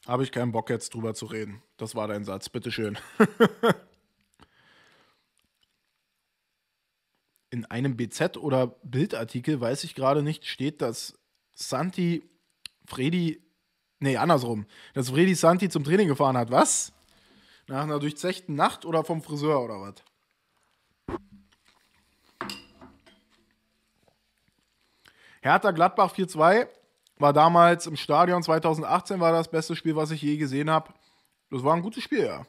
Habe ich keinen Bock jetzt drüber zu reden. Das war dein Satz, bitteschön. In einem BZ oder Bildartikel, weiß ich gerade nicht, steht, dass Santi Fredi. nee, andersrum, dass Fredi Santi zum Training gefahren hat. Was? Nach einer durchzechten Nacht oder vom Friseur oder was? Hertha Gladbach 4-2 war damals im Stadion 2018 war das beste Spiel, was ich je gesehen habe. Das war ein gutes Spiel, ja.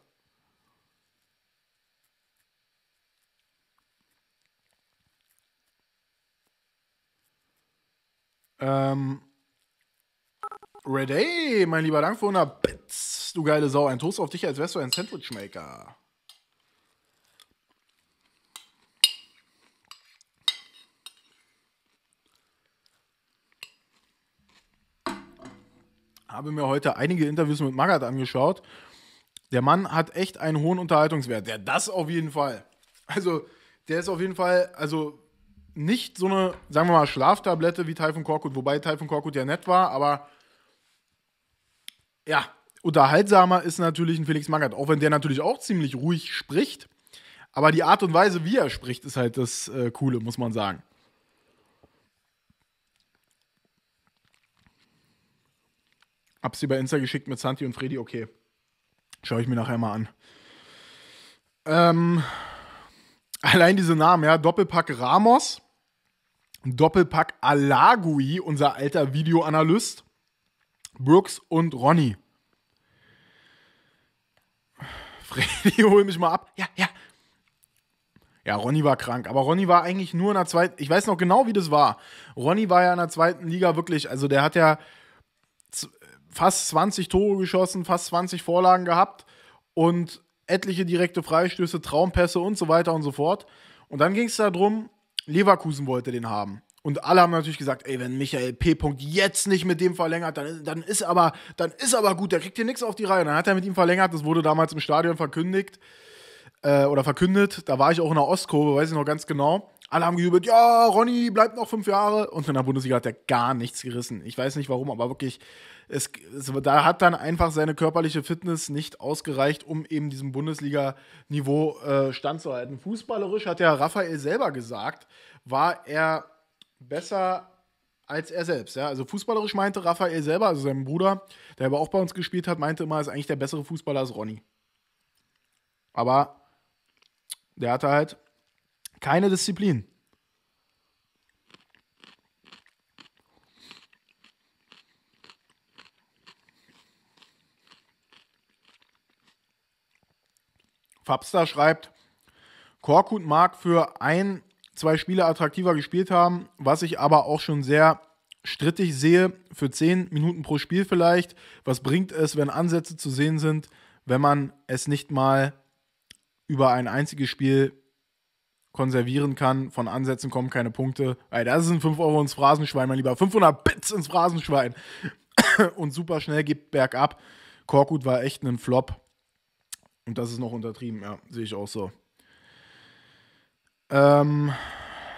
Ähm, Red A, mein lieber Dank für 100 Bits. Du geile Sau, ein Toast auf dich, als wärst du ein Sandwichmaker. habe mir heute einige Interviews mit Magath angeschaut. Der Mann hat echt einen hohen Unterhaltungswert. Der das auf jeden Fall. Also, der ist auf jeden Fall, also nicht so eine, sagen wir mal, Schlaftablette wie Typhon Korkut, wobei Typhon Korkut ja nett war, aber ja, unterhaltsamer ist natürlich ein Felix Magath, auch wenn der natürlich auch ziemlich ruhig spricht. Aber die Art und Weise, wie er spricht, ist halt das äh, Coole, muss man sagen. Hab's dir bei Insta geschickt mit Santi und Freddy, okay. Schaue ich mir nachher mal an. Ähm, allein diese Namen, ja. Doppelpack Ramos, Doppelpack Alagui, unser alter Videoanalyst, Brooks und Ronny. Freddy, hol mich mal ab. Ja, ja. Ja, Ronny war krank, aber Ronny war eigentlich nur in der zweiten, ich weiß noch genau, wie das war. Ronny war ja in der zweiten Liga wirklich, also der hat ja, fast 20 Tore geschossen, fast 20 Vorlagen gehabt und etliche direkte Freistöße, Traumpässe und so weiter und so fort. Und dann ging es darum, Leverkusen wollte den haben. Und alle haben natürlich gesagt, ey, wenn Michael P. jetzt nicht mit dem verlängert, dann, dann, ist aber, dann ist aber gut, der kriegt hier nichts auf die Reihe. Dann hat er mit ihm verlängert, das wurde damals im Stadion verkündigt äh, oder verkündet. Da war ich auch in der Ostkurve, weiß ich noch ganz genau. Alle haben gejubelt, ja, Ronny bleibt noch fünf Jahre. Und in der Bundesliga hat er gar nichts gerissen. Ich weiß nicht warum, aber wirklich, es, es da hat dann einfach seine körperliche Fitness nicht ausgereicht, um eben diesem Bundesliga-Niveau äh, standzuhalten. Fußballerisch hat ja Raphael selber gesagt, war er besser als er selbst. Ja? Also fußballerisch meinte Raphael selber, also sein Bruder, der aber auch bei uns gespielt hat, meinte immer, er ist eigentlich der bessere Fußballer als Ronny. Aber der hatte halt keine Disziplin. Fabster schreibt, Korkut mag für ein, zwei Spiele attraktiver gespielt haben, was ich aber auch schon sehr strittig sehe, für zehn Minuten pro Spiel vielleicht. Was bringt es, wenn Ansätze zu sehen sind, wenn man es nicht mal über ein einziges Spiel konservieren kann. Von Ansätzen kommen keine Punkte. Ey, das ein 5 Euro ins Phrasenschwein, mein Lieber. 500 Bits ins Phrasenschwein. Und super schnell geht bergab. Korkut war echt ein Flop. Und das ist noch untertrieben, ja, sehe ich auch so. Ähm,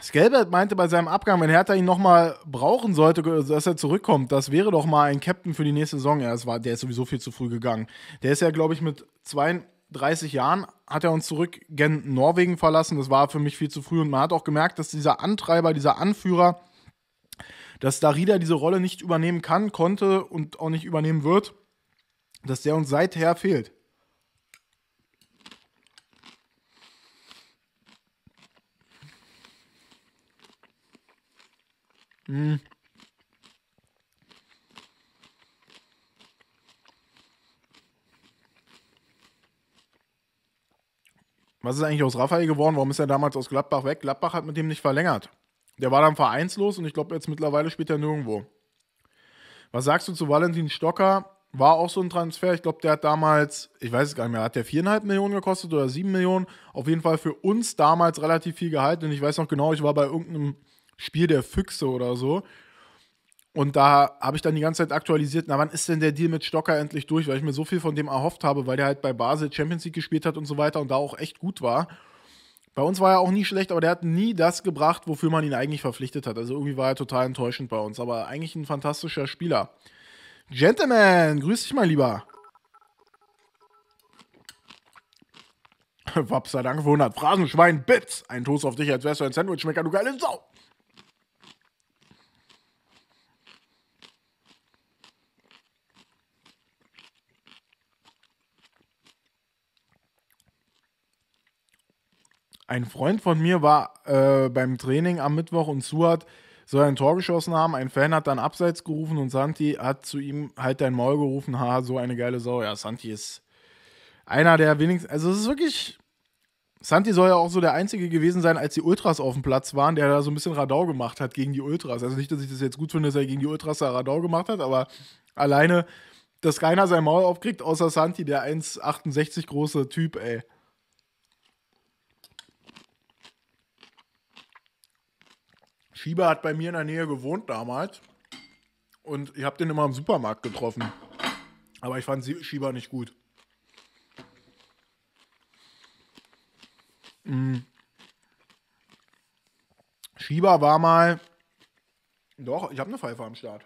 Skelbert meinte bei seinem Abgang, wenn Hertha ihn nochmal brauchen sollte, dass er zurückkommt, das wäre doch mal ein Captain für die nächste Saison. Ja, das war, der ist sowieso viel zu früh gegangen. Der ist ja, glaube ich, mit 2, 30 Jahren hat er uns zurück gen Norwegen verlassen. Das war für mich viel zu früh und man hat auch gemerkt, dass dieser Antreiber, dieser Anführer, dass Darida diese Rolle nicht übernehmen kann, konnte und auch nicht übernehmen wird, dass der uns seither fehlt. Mhm. Was ist eigentlich aus Raphael geworden? Warum ist er damals aus Gladbach weg? Gladbach hat mit dem nicht verlängert. Der war dann vereinslos und ich glaube, jetzt mittlerweile spielt er nirgendwo. Was sagst du zu Valentin Stocker? War auch so ein Transfer. Ich glaube, der hat damals, ich weiß es gar nicht mehr, hat der viereinhalb Millionen gekostet oder sieben Millionen? Auf jeden Fall für uns damals relativ viel gehalten. Und ich weiß noch genau, ich war bei irgendeinem Spiel der Füchse oder so. Und da habe ich dann die ganze Zeit aktualisiert, na wann ist denn der Deal mit Stocker endlich durch, weil ich mir so viel von dem erhofft habe, weil der halt bei Basel Champions League gespielt hat und so weiter und da auch echt gut war. Bei uns war er auch nie schlecht, aber der hat nie das gebracht, wofür man ihn eigentlich verpflichtet hat. Also irgendwie war er total enttäuschend bei uns, aber eigentlich ein fantastischer Spieler. Gentleman, grüß dich mal lieber. Wapsa, danke für 100 Phrasenschwein, Bits. Ein Toast auf dich, als wärst du ein sandwich Sandwichmaker, du geile Sau. Ein Freund von mir war äh, beim Training am Mittwoch und Suat soll ein Tor geschossen haben. Ein Fan hat dann abseits gerufen und Santi hat zu ihm halt dein Maul gerufen. Ha, so eine geile Sau. Ja, Santi ist einer der wenigsten. Also, es ist wirklich. Santi soll ja auch so der Einzige gewesen sein, als die Ultras auf dem Platz waren, der da so ein bisschen Radau gemacht hat gegen die Ultras. Also, nicht, dass ich das jetzt gut finde, dass er gegen die Ultras da Radau gemacht hat, aber alleine, dass keiner sein Maul aufkriegt, außer Santi, der 1,68 große Typ, ey. Schieber hat bei mir in der Nähe gewohnt damals und ich habe den immer im Supermarkt getroffen. Aber ich fand Schieber nicht gut. Mhm. Schieber war mal. Doch, ich habe eine Pfeife am Start.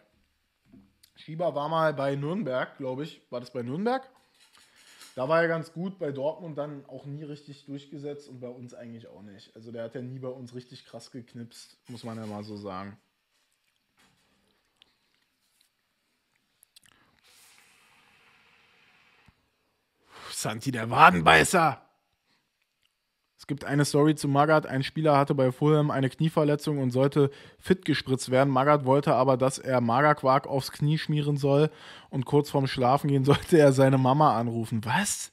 Schieber war mal bei Nürnberg, glaube ich. War das bei Nürnberg? Da war er ganz gut, bei Dortmund dann auch nie richtig durchgesetzt und bei uns eigentlich auch nicht. Also der hat ja nie bei uns richtig krass geknipst, muss man ja mal so sagen. Santi der Wadenbeißer. Es gibt eine Story zu Magath. Ein Spieler hatte bei Fulham eine Knieverletzung und sollte fit gespritzt werden. Magath wollte aber, dass er Magerquark aufs Knie schmieren soll und kurz vorm Schlafengehen sollte er seine Mama anrufen. Was?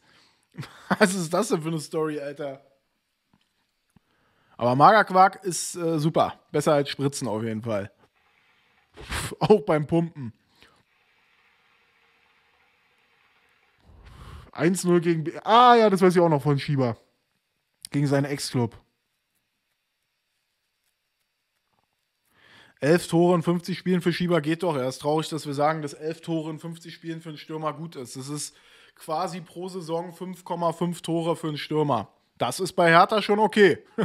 Was ist das denn für eine Story, Alter? Aber Magerquark ist äh, super. Besser als Spritzen auf jeden Fall. Auch beim Pumpen. 1-0 gegen. B ah, ja, das weiß ich auch noch von Schieber gegen seinen Ex-Club. Elf Tore in 50 Spielen für Schieber geht doch. Er ist traurig, dass wir sagen, dass elf Tore in 50 Spielen für einen Stürmer gut ist. Das ist quasi pro Saison 5,5 Tore für einen Stürmer. Das ist bei Hertha schon okay.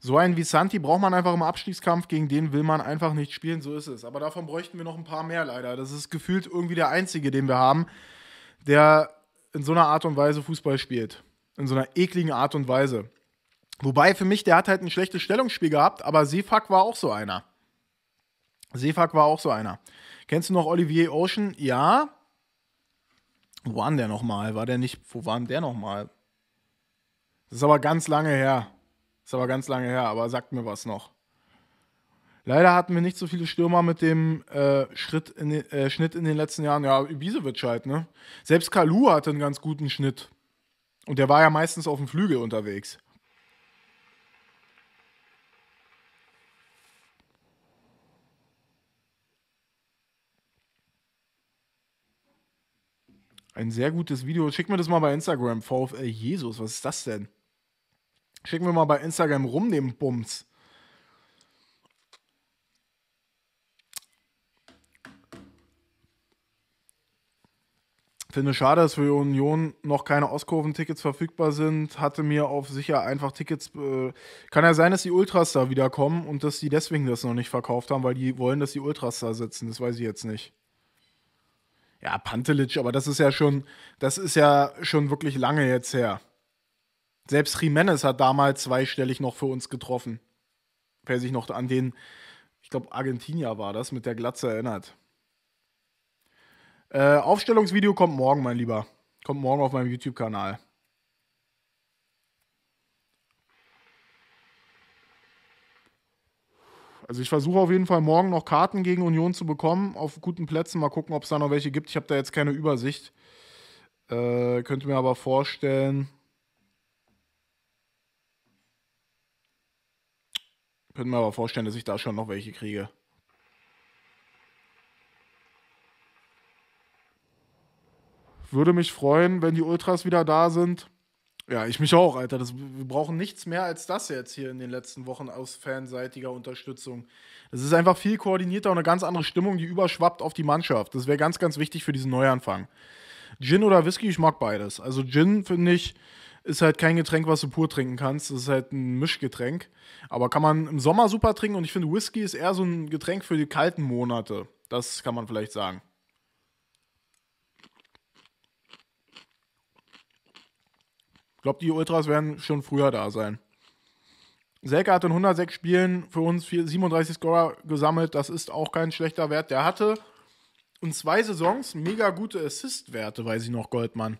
so einen wie Santi braucht man einfach im Abstiegskampf, gegen den will man einfach nicht spielen, so ist es. Aber davon bräuchten wir noch ein paar mehr leider. Das ist gefühlt irgendwie der einzige, den wir haben, der in so einer Art und Weise Fußball spielt. In so einer ekligen Art und Weise. Wobei für mich, der hat halt ein schlechtes Stellungsspiel gehabt, aber Seefak war auch so einer. Seefak war auch so einer. Kennst du noch Olivier Ocean? Ja. Wo war denn der nochmal? War der nicht, wo war denn der nochmal? Das ist aber ganz lange her. Ist aber ganz lange her, aber sagt mir was noch. Leider hatten wir nicht so viele Stürmer mit dem äh, Schritt in äh, Schnitt in den letzten Jahren. Ja, Ibisevic halt, ne? Selbst Kalu hatte einen ganz guten Schnitt. Und der war ja meistens auf dem Flügel unterwegs. Ein sehr gutes Video. Schick mir das mal bei Instagram. VfL Jesus, was ist das denn? Schicken wir mal bei Instagram rum, den Bums. Finde schade, dass für Union noch keine Auskurventickets verfügbar sind. Hatte mir auf sicher einfach Tickets. Äh, kann ja sein, dass die Ultras da wiederkommen und dass die deswegen das noch nicht verkauft haben, weil die wollen, dass die Ultras da sitzen. Das weiß ich jetzt nicht. Ja, Pantelic, aber das ist ja schon, das ist ja schon wirklich lange jetzt her. Selbst Jimenez hat damals zweistellig noch für uns getroffen. Wer sich noch an den, ich glaube, Argentinier war das, mit der Glatze erinnert. Äh, Aufstellungsvideo kommt morgen, mein Lieber. Kommt morgen auf meinem YouTube-Kanal. Also ich versuche auf jeden Fall morgen noch Karten gegen Union zu bekommen, auf guten Plätzen. Mal gucken, ob es da noch welche gibt. Ich habe da jetzt keine Übersicht. Äh, könnte mir aber vorstellen, könnte mir aber vorstellen, dass ich da schon noch welche kriege. Würde mich freuen, wenn die Ultras wieder da sind. Ja, ich mich auch, Alter. Das, wir brauchen nichts mehr als das jetzt hier in den letzten Wochen aus fanseitiger Unterstützung. Es ist einfach viel koordinierter und eine ganz andere Stimmung, die überschwappt auf die Mannschaft. Das wäre ganz, ganz wichtig für diesen Neuanfang. Gin oder Whisky, ich mag beides. Also Gin finde ich, ist halt kein Getränk, was du pur trinken kannst. Das ist halt ein Mischgetränk. Aber kann man im Sommer super trinken und ich finde, Whisky ist eher so ein Getränk für die kalten Monate. Das kann man vielleicht sagen. Ich glaube, die Ultras werden schon früher da sein. Selke hat in 106 Spielen für uns 37 Scorer gesammelt. Das ist auch kein schlechter Wert. Der hatte in zwei Saisons mega gute Assist-Werte, weiß ich noch, Goldmann.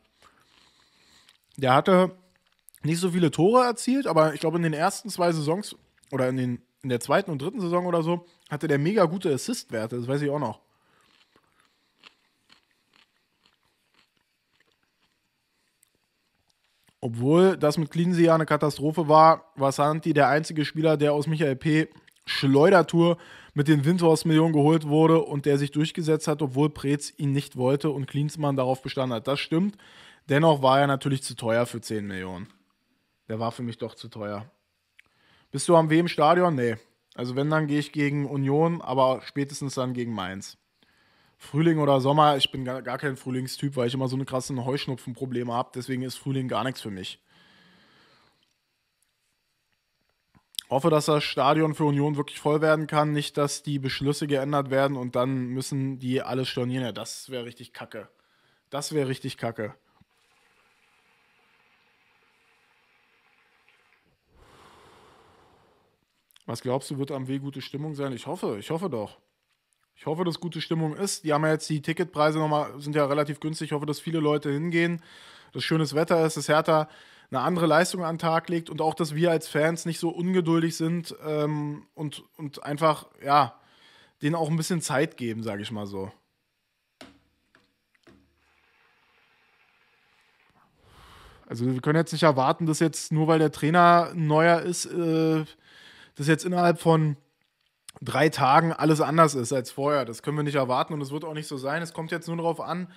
Der hatte nicht so viele Tore erzielt, aber ich glaube, in den ersten zwei Saisons oder in, den, in der zweiten und dritten Saison oder so hatte der mega gute Assist-Werte, das weiß ich auch noch. Obwohl das mit Cleansey ja eine Katastrophe war, war Santi der einzige Spieler, der aus Michael P. Schleudertour mit den Windhorst-Millionen geholt wurde und der sich durchgesetzt hat, obwohl Preetz ihn nicht wollte und Klinsmann darauf bestanden hat. Das stimmt. Dennoch war er natürlich zu teuer für 10 Millionen der war für mich doch zu teuer. Bist du am wm Stadion? Nee. Also wenn, dann gehe ich gegen Union, aber spätestens dann gegen Mainz. Frühling oder Sommer, ich bin gar, kein Frühlingstyp, weil ich immer so eine krasse Heuschnupfenprobleme habe. Deswegen ist Frühling gar nichts für mich. Hoffe, dass das Stadion für Union wirklich voll werden kann, nicht, dass die Beschlüsse geändert werden und dann müssen die alles stornieren. Ja, das wäre richtig kacke. Das wäre richtig kacke. Was glaubst du, wird am W gute Stimmung sein? Ich hoffe, ich hoffe doch. Ich hoffe, dass gute Stimmung ist. Die haben ja jetzt die Ticketpreise nochmal, sind ja relativ günstig. Ich hoffe, dass viele Leute hingehen, dass schönes Wetter ist, dass Hertha eine andere Leistung an den Tag legt und auch, dass wir als Fans nicht so ungeduldig sind ähm, und, und einfach, ja, denen auch ein bisschen Zeit geben, sage ich mal so. Also wir können jetzt nicht erwarten, dass jetzt nur weil der Trainer neuer ist, äh, dass jetzt innerhalb von drei Tagen alles anders ist als vorher. Das können wir nicht erwarten und es wird auch nicht so sein. Es kommt jetzt nur darauf an,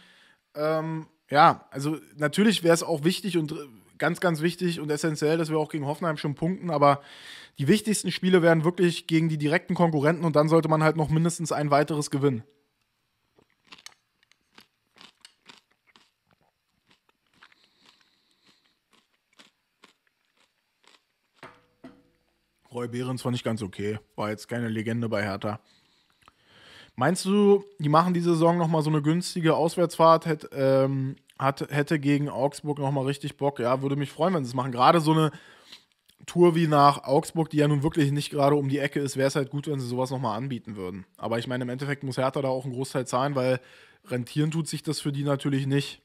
ähm, ja, also natürlich wäre es auch wichtig und ganz, ganz wichtig und essentiell, dass wir auch gegen Hoffenheim schon punkten, aber die wichtigsten Spiele wären wirklich gegen die direkten Konkurrenten und dann sollte man halt noch mindestens ein weiteres gewinnen. Roy Behrens fand ich ganz okay. War jetzt keine Legende bei Hertha. Meinst du, die machen diese Saison nochmal so eine günstige Auswärtsfahrt? Hätt, ähm, hat, hätte gegen Augsburg nochmal richtig Bock. Ja, würde mich freuen, wenn sie es machen. Gerade so eine Tour wie nach Augsburg, die ja nun wirklich nicht gerade um die Ecke ist, wäre es halt gut, wenn sie sowas nochmal anbieten würden. Aber ich meine, im Endeffekt muss Hertha da auch einen Großteil zahlen, weil rentieren tut sich das für die natürlich nicht.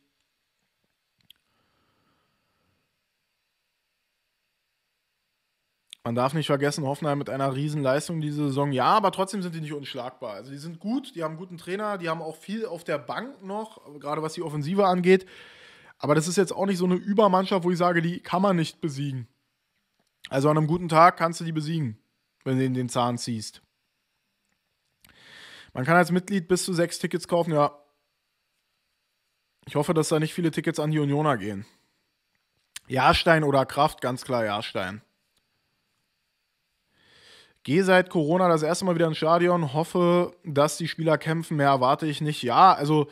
Man darf nicht vergessen, Hoffenheim mit einer Riesenleistung diese Saison. Ja, aber trotzdem sind die nicht unschlagbar. Also die sind gut, die haben einen guten Trainer, die haben auch viel auf der Bank noch, gerade was die Offensive angeht. Aber das ist jetzt auch nicht so eine Übermannschaft, wo ich sage, die kann man nicht besiegen. Also an einem guten Tag kannst du die besiegen, wenn du in den Zahn ziehst. Man kann als Mitglied bis zu sechs Tickets kaufen, ja. Ich hoffe, dass da nicht viele Tickets an die Unioner gehen. Jahrstein oder Kraft, ganz klar Jahrstein. Gehe seit Corona das erste Mal wieder ins Stadion, hoffe, dass die Spieler kämpfen. Mehr erwarte ich nicht. Ja, also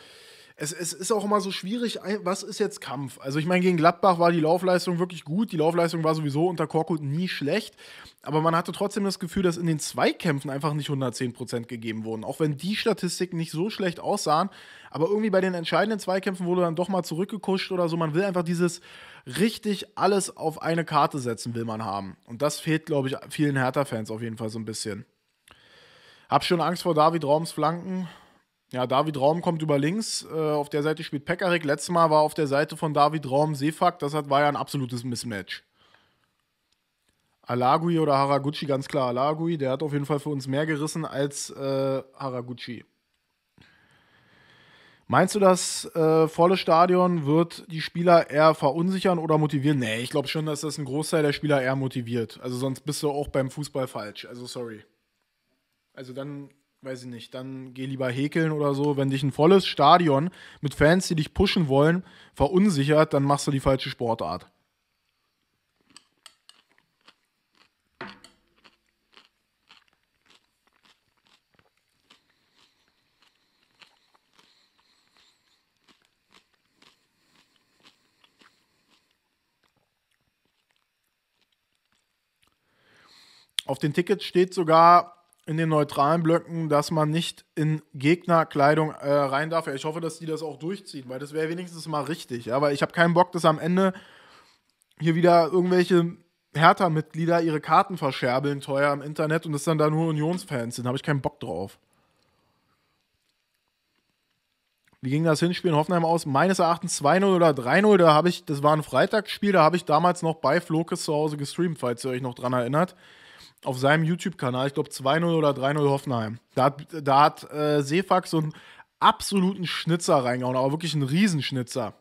es, es, ist auch immer so schwierig, was ist jetzt Kampf? Also ich meine, gegen Gladbach war die Laufleistung wirklich gut. Die Laufleistung war sowieso unter Korkut nie schlecht. Aber man hatte trotzdem das Gefühl, dass in den Zweikämpfen einfach nicht 110% gegeben wurden. Auch wenn die Statistiken nicht so schlecht aussahen. Aber irgendwie bei den entscheidenden Zweikämpfen wurde dann doch mal zurückgekuscht oder so. Man will einfach dieses richtig alles auf eine Karte setzen will man haben. Und das fehlt, glaube ich, vielen Hertha-Fans auf jeden Fall so ein bisschen. Hab schon Angst vor David Raums Flanken. Ja, David Raum kommt über links. Äh, auf der Seite spielt Pekarik. Letztes Mal war auf der Seite von David Raum Seefakt. Das hat, war ja ein absolutes Mismatch. Alagui oder Haraguchi, ganz klar Alagui. Der hat auf jeden Fall für uns mehr gerissen als äh, Haraguchi. Meinst du, das äh, volle Stadion wird die Spieler eher verunsichern oder motivieren? Nee, ich glaube schon, dass das ein Großteil der Spieler eher motiviert. Also sonst bist du auch beim Fußball falsch. Also sorry. Also dann, weiß ich nicht, dann geh lieber häkeln oder so. Wenn dich ein volles Stadion mit Fans, die dich pushen wollen, verunsichert, dann machst du die falsche Sportart. Auf den Tickets steht sogar in den neutralen Blöcken, dass man nicht in Gegnerkleidung äh, rein darf. Ja, ich hoffe, dass die das auch durchziehen, weil das wäre wenigstens mal richtig. Aber ja, ich habe keinen Bock, dass am Ende hier wieder irgendwelche Hertha-Mitglieder ihre Karten verscherbeln teuer im Internet und es dann da nur Unionsfans sind. Da Habe ich keinen Bock drauf. Wie ging das Hinspiel in Hoffenheim aus? Meines Erachtens 2-0 oder 3-0. Da das war ein Freitagsspiel, da habe ich damals noch bei Flokes zu Hause gestreamt, falls ihr euch noch dran erinnert auf seinem YouTube-Kanal, ich glaube 2-0 oder 3-0 Hoffenheim. Da hat, da hat äh, Seefak so einen absoluten Schnitzer reingehauen, aber wirklich einen Riesenschnitzer.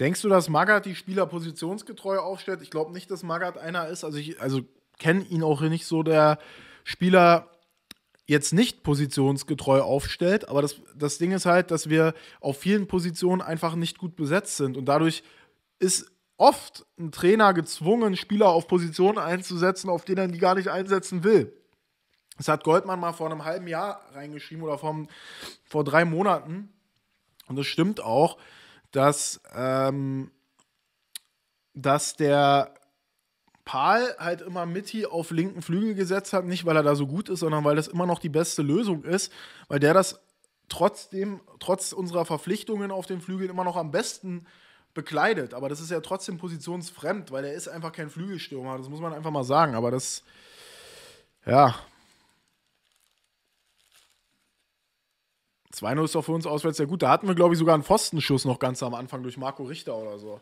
Denkst du, dass Magath die Spieler positionsgetreu aufstellt? Ich glaube nicht, dass Magath einer ist. Also, ich, also kenne ihn auch nicht so der Spieler jetzt nicht positionsgetreu aufstellt. Aber das, das Ding ist halt, dass wir auf vielen Positionen einfach nicht gut besetzt sind. Und dadurch ist oft ein Trainer gezwungen, Spieler auf Positionen einzusetzen, auf denen er die gar nicht einsetzen will. Das hat Goldmann mal vor einem halben Jahr reingeschrieben oder vom, vor drei Monaten. Und das stimmt auch, dass, ähm, dass der Paul halt immer Mitty auf linken Flügel gesetzt hat, nicht weil er da so gut ist, sondern weil das immer noch die beste Lösung ist, weil der das trotzdem, trotz unserer Verpflichtungen auf den Flügeln immer noch am besten bekleidet. Aber das ist ja trotzdem positionsfremd, weil er ist einfach kein Flügelstürmer. Das muss man einfach mal sagen. Aber das, ja. 2-0 ist doch für uns auswärts sehr gut. Da hatten wir, glaube ich, sogar einen Pfostenschuss noch ganz am Anfang durch Marco Richter oder so.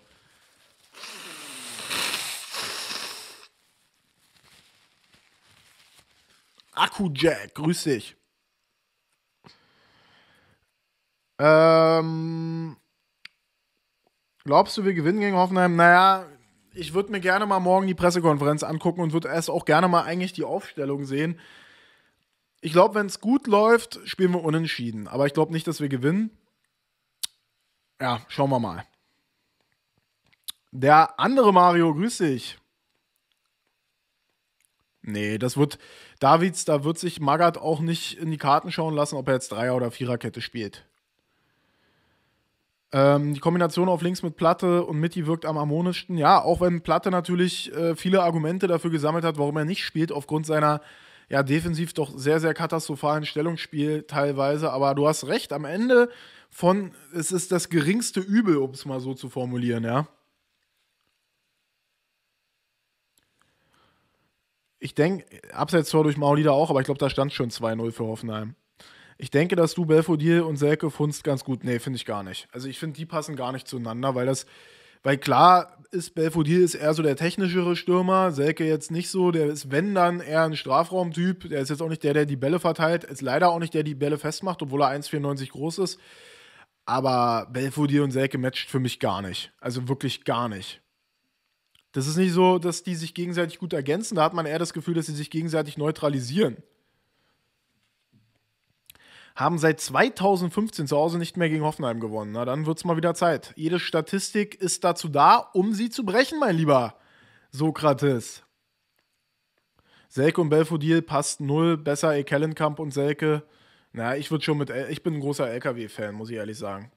Akku-Jack, grüß dich. Ähm, glaubst du, wir gewinnen gegen Hoffenheim? Naja, ich würde mir gerne mal morgen die Pressekonferenz angucken und würde erst auch gerne mal eigentlich die Aufstellung sehen. Ich glaube, wenn es gut läuft, spielen wir unentschieden. Aber ich glaube nicht, dass wir gewinnen. Ja, schauen wir mal. Der andere Mario, grüß dich. Nee, das wird, Davids, da wird sich Magath auch nicht in die Karten schauen lassen, ob er jetzt Dreier- oder Viererkette spielt. Ähm, die Kombination auf links mit Platte und Mitty wirkt am harmonischsten. Ja, auch wenn Platte natürlich äh, viele Argumente dafür gesammelt hat, warum er nicht spielt, aufgrund seiner ja defensiv doch sehr, sehr katastrophalen Stellungsspiel teilweise. Aber du hast recht, am Ende von, es ist das geringste Übel, um es mal so zu formulieren, ja. ich denke, Abseits-Tor durch Maulida auch, aber ich glaube, da stand schon 2-0 für Hoffenheim. Ich denke, dass du Belfodil und Selke Funst ganz gut. Nee, finde ich gar nicht. Also ich finde, die passen gar nicht zueinander, weil das, weil klar ist, Belfodil ist eher so der technischere Stürmer, Selke jetzt nicht so, der ist, wenn dann, eher ein Strafraumtyp. Der ist jetzt auch nicht der, der die Bälle verteilt, ist leider auch nicht der, der die Bälle festmacht, obwohl er 1,94 groß ist. Aber Belfodil und Selke matcht für mich gar nicht. Also wirklich gar nicht. Das ist nicht so, dass die sich gegenseitig gut ergänzen. Da hat man eher das Gefühl, dass sie sich gegenseitig neutralisieren. Haben seit 2015 zu Hause nicht mehr gegen Hoffenheim gewonnen. Na, dann wird es mal wieder Zeit. Jede Statistik ist dazu da, um sie zu brechen, mein lieber Sokrates. Selke und Belfodil passt null. Besser Ekelenkamp und Selke. Na, ich würde schon mit. El ich bin ein großer LKW-Fan, muss ich ehrlich sagen.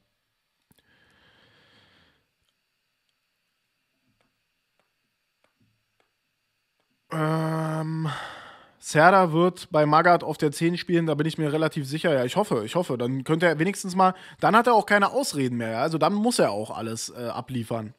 Ähm, Serda wird bei Magath auf der 10 spielen, da bin ich mir relativ sicher. Ja, ich hoffe, ich hoffe. Dann könnte er wenigstens mal, dann hat er auch keine Ausreden mehr. Ja? Also dann muss er auch alles äh, abliefern.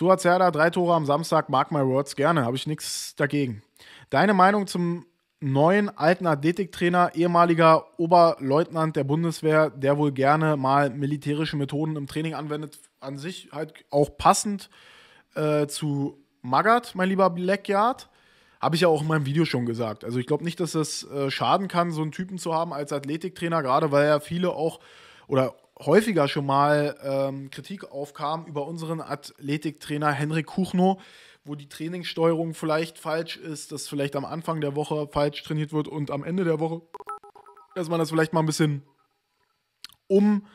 hat Serda, drei Tore am Samstag, mark my words, gerne, habe ich nichts dagegen. Deine Meinung zum neuen alten Athletiktrainer, ehemaliger Oberleutnant der Bundeswehr, der wohl gerne mal militärische Methoden im Training anwendet, an sich halt auch passend äh, zu Magat, mein lieber Blackyard. Habe ich ja auch in meinem Video schon gesagt. Also ich glaube nicht, dass es äh, schaden kann, so einen Typen zu haben als Athletiktrainer, gerade weil ja viele auch oder häufiger schon mal ähm, Kritik aufkam über unseren Athletiktrainer Henrik Kuchno, wo die Trainingssteuerung vielleicht falsch ist, dass vielleicht am Anfang der Woche falsch trainiert wird und am Ende der Woche, dass man das vielleicht mal ein bisschen um,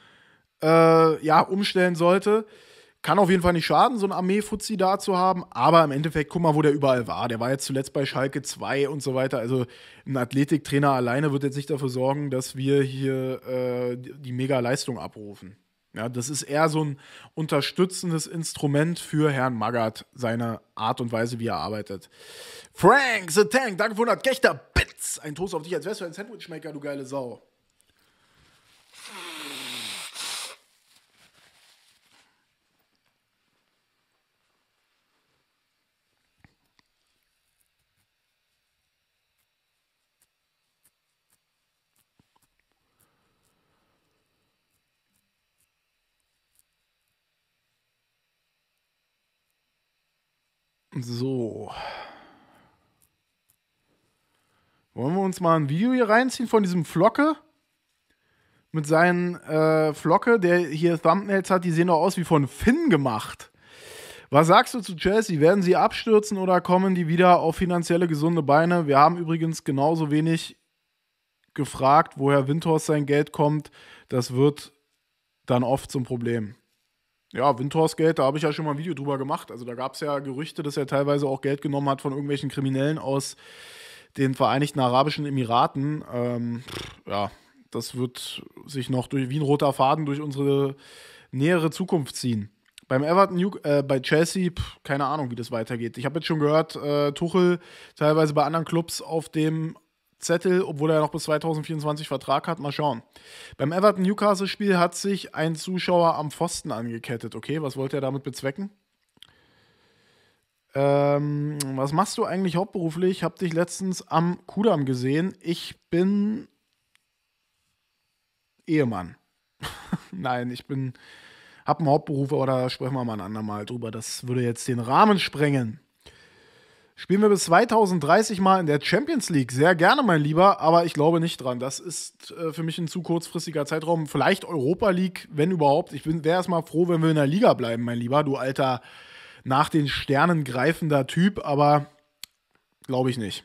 äh, ja, umstellen sollte. Kann auf jeden Fall nicht schaden, so einen Armee-Fuzzi da zu haben, aber im Endeffekt, guck mal, wo der überall war. Der war jetzt zuletzt bei Schalke 2 und so weiter. Also ein Athletiktrainer alleine wird jetzt nicht dafür sorgen, dass wir hier äh, die Mega-Leistung abrufen. Ja, das ist eher so ein unterstützendes Instrument für Herrn Magath, seine Art und Weise, wie er arbeitet. Frank the Tank, danke für 100 Gechter, Bits! Ein Toast auf dich, als wärst du ein Sandwichmaker, du geile Sau. So. Wollen wir uns mal ein Video hier reinziehen von diesem Flocke? Mit seinen äh, Flocke, der hier Thumbnails hat, die sehen doch aus wie von Finn gemacht. Was sagst du zu Chelsea? Werden sie abstürzen oder kommen die wieder auf finanzielle gesunde Beine? Wir haben übrigens genauso wenig gefragt, woher Windhorst sein Geld kommt. Das wird dann oft zum Problem. Ja, Windhorst Geld, da habe ich ja schon mal ein Video drüber gemacht. Also da gab es ja Gerüchte, dass er teilweise auch Geld genommen hat von irgendwelchen Kriminellen aus den Vereinigten Arabischen Emiraten. Ähm, ja, das wird sich noch durch, wie ein roter Faden durch unsere nähere Zukunft ziehen. Beim Everton, äh, bei Chelsea, pff, keine Ahnung, wie das weitergeht. Ich habe jetzt schon gehört, äh, Tuchel teilweise bei anderen Clubs auf dem Zettel, obwohl er noch bis 2024 Vertrag hat. Mal schauen. Beim Everton-Newcastle-Spiel hat sich ein Zuschauer am Pfosten angekettet. Okay, was wollte er damit bezwecken? Ähm, was machst du eigentlich hauptberuflich? Hab dich letztens am Kudamm gesehen. Ich bin Ehemann. Nein, ich bin, habe einen Hauptberuf, aber da sprechen wir mal ein andermal drüber. Das würde jetzt den Rahmen sprengen. Spielen wir bis 2030 mal in der Champions League. Sehr gerne, mein Lieber, aber ich glaube nicht dran. Das ist äh, für mich ein zu kurzfristiger Zeitraum. Vielleicht Europa League, wenn überhaupt. Ich wäre erstmal froh, wenn wir in der Liga bleiben, mein Lieber, du alter, nach den Sternen greifender Typ, aber glaube ich nicht.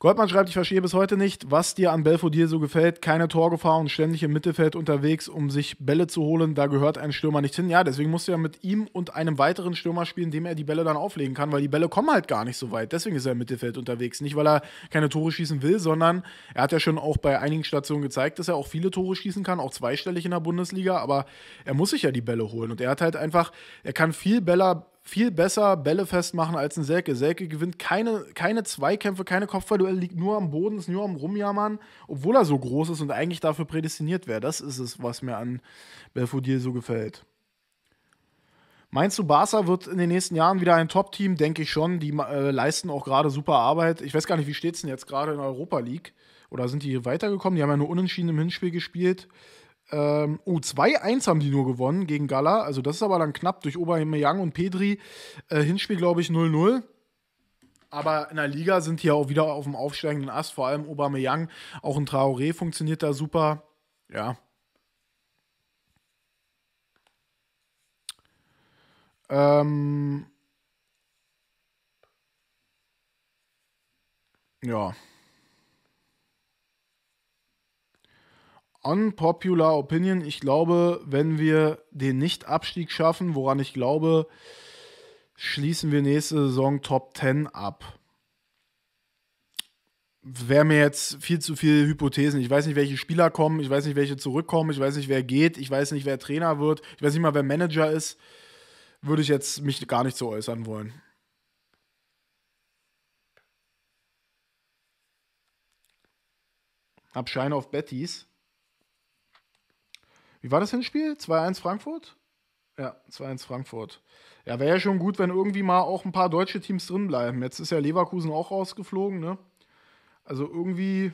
Goldmann schreibt, ich verstehe bis heute nicht, was dir an Belfodil so gefällt. Keine Torgefahr und ständig im Mittelfeld unterwegs, um sich Bälle zu holen. Da gehört ein Stürmer nicht hin. Ja, deswegen musst du ja mit ihm und einem weiteren Stürmer spielen, dem er die Bälle dann auflegen kann, weil die Bälle kommen halt gar nicht so weit. Deswegen ist er im Mittelfeld unterwegs. Nicht, weil er keine Tore schießen will, sondern er hat ja schon auch bei einigen Stationen gezeigt, dass er auch viele Tore schießen kann, auch zweistellig in der Bundesliga. Aber er muss sich ja die Bälle holen. Und er hat halt einfach, er kann viel Bälle, viel besser Bälle festmachen als ein Selke. Selke gewinnt keine, keine Zweikämpfe, keine Kopfballduelle, liegt nur am Boden, ist nur am Rumjammern, obwohl er so groß ist und eigentlich dafür prädestiniert wäre. Das ist es, was mir an Belfodil so gefällt. Meinst du, Barca wird in den nächsten Jahren wieder ein Top-Team? Denke ich schon. Die äh, leisten auch gerade super Arbeit. Ich weiß gar nicht, wie steht es denn jetzt gerade in der Europa League? Oder sind die weitergekommen? Die haben ja nur unentschieden im Hinspiel gespielt. Ähm, oh, 2-1 haben die nur gewonnen gegen Gala. Also, das ist aber dann knapp durch Aubameyang und Pedri. Äh, Hinspiel, glaube ich, 0-0. Aber in der Liga sind die ja auch wieder auf dem aufsteigenden Ast, vor allem Aubameyang. Auch ein Traoré funktioniert da super. Ja. Ähm. Ja. unpopular opinion. Ich glaube, wenn wir den Nicht-Abstieg schaffen, woran ich glaube, schließen wir nächste Saison Top 10 ab. Wäre mir jetzt viel zu viele Hypothesen. Ich weiß nicht, welche Spieler kommen, ich weiß nicht, welche zurückkommen, ich weiß nicht, wer geht, ich weiß nicht, wer Trainer wird, ich weiß nicht mal, wer Manager ist. Würde ich jetzt mich gar nicht so äußern wollen. Hab Schein auf Bettys. Wie war das Hinspiel? 2-1 Frankfurt? Ja, 2-1 Frankfurt. Ja, wäre ja schon gut, wenn irgendwie mal auch ein paar deutsche Teams drin bleiben. Jetzt ist ja Leverkusen auch rausgeflogen, ne? Also irgendwie,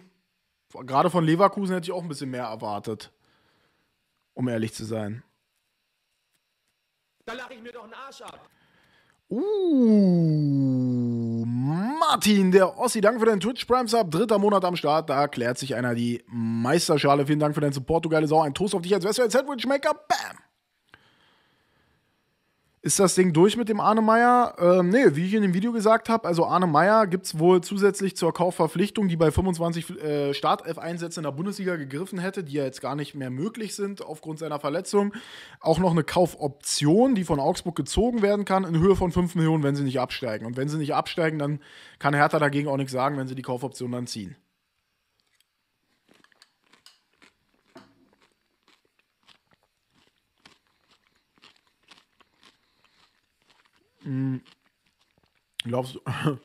gerade von Leverkusen hätte ich auch ein bisschen mehr erwartet, um ehrlich zu sein. Da lache ich mir doch einen Arsch ab. Uh, Martin, der Ossi, danke für deinen Twitch Prime Sub. Dritter Monat am Start, da klärt sich einer die Meisterschale. Vielen Dank für deinen Support, du geile Sau. Ein Toast auf dich als Westwell Sandwich Maker. Bam! ist das Ding durch mit dem Arne Meier? Ähm, nee, wie ich in dem Video gesagt habe, also Arne Meier gibt es wohl zusätzlich zur Kaufverpflichtung, die bei 25 äh, Startelf-Einsätzen in der Bundesliga gegriffen hätte, die ja jetzt gar nicht mehr möglich sind aufgrund seiner Verletzung, auch noch eine Kaufoption, die von Augsburg gezogen werden kann, in Höhe von 5 Millionen, wenn sie nicht absteigen. Und wenn sie nicht absteigen, dann kann Hertha dagegen auch nichts sagen, wenn sie die Kaufoption dann ziehen. Mh, hm. glaubst du.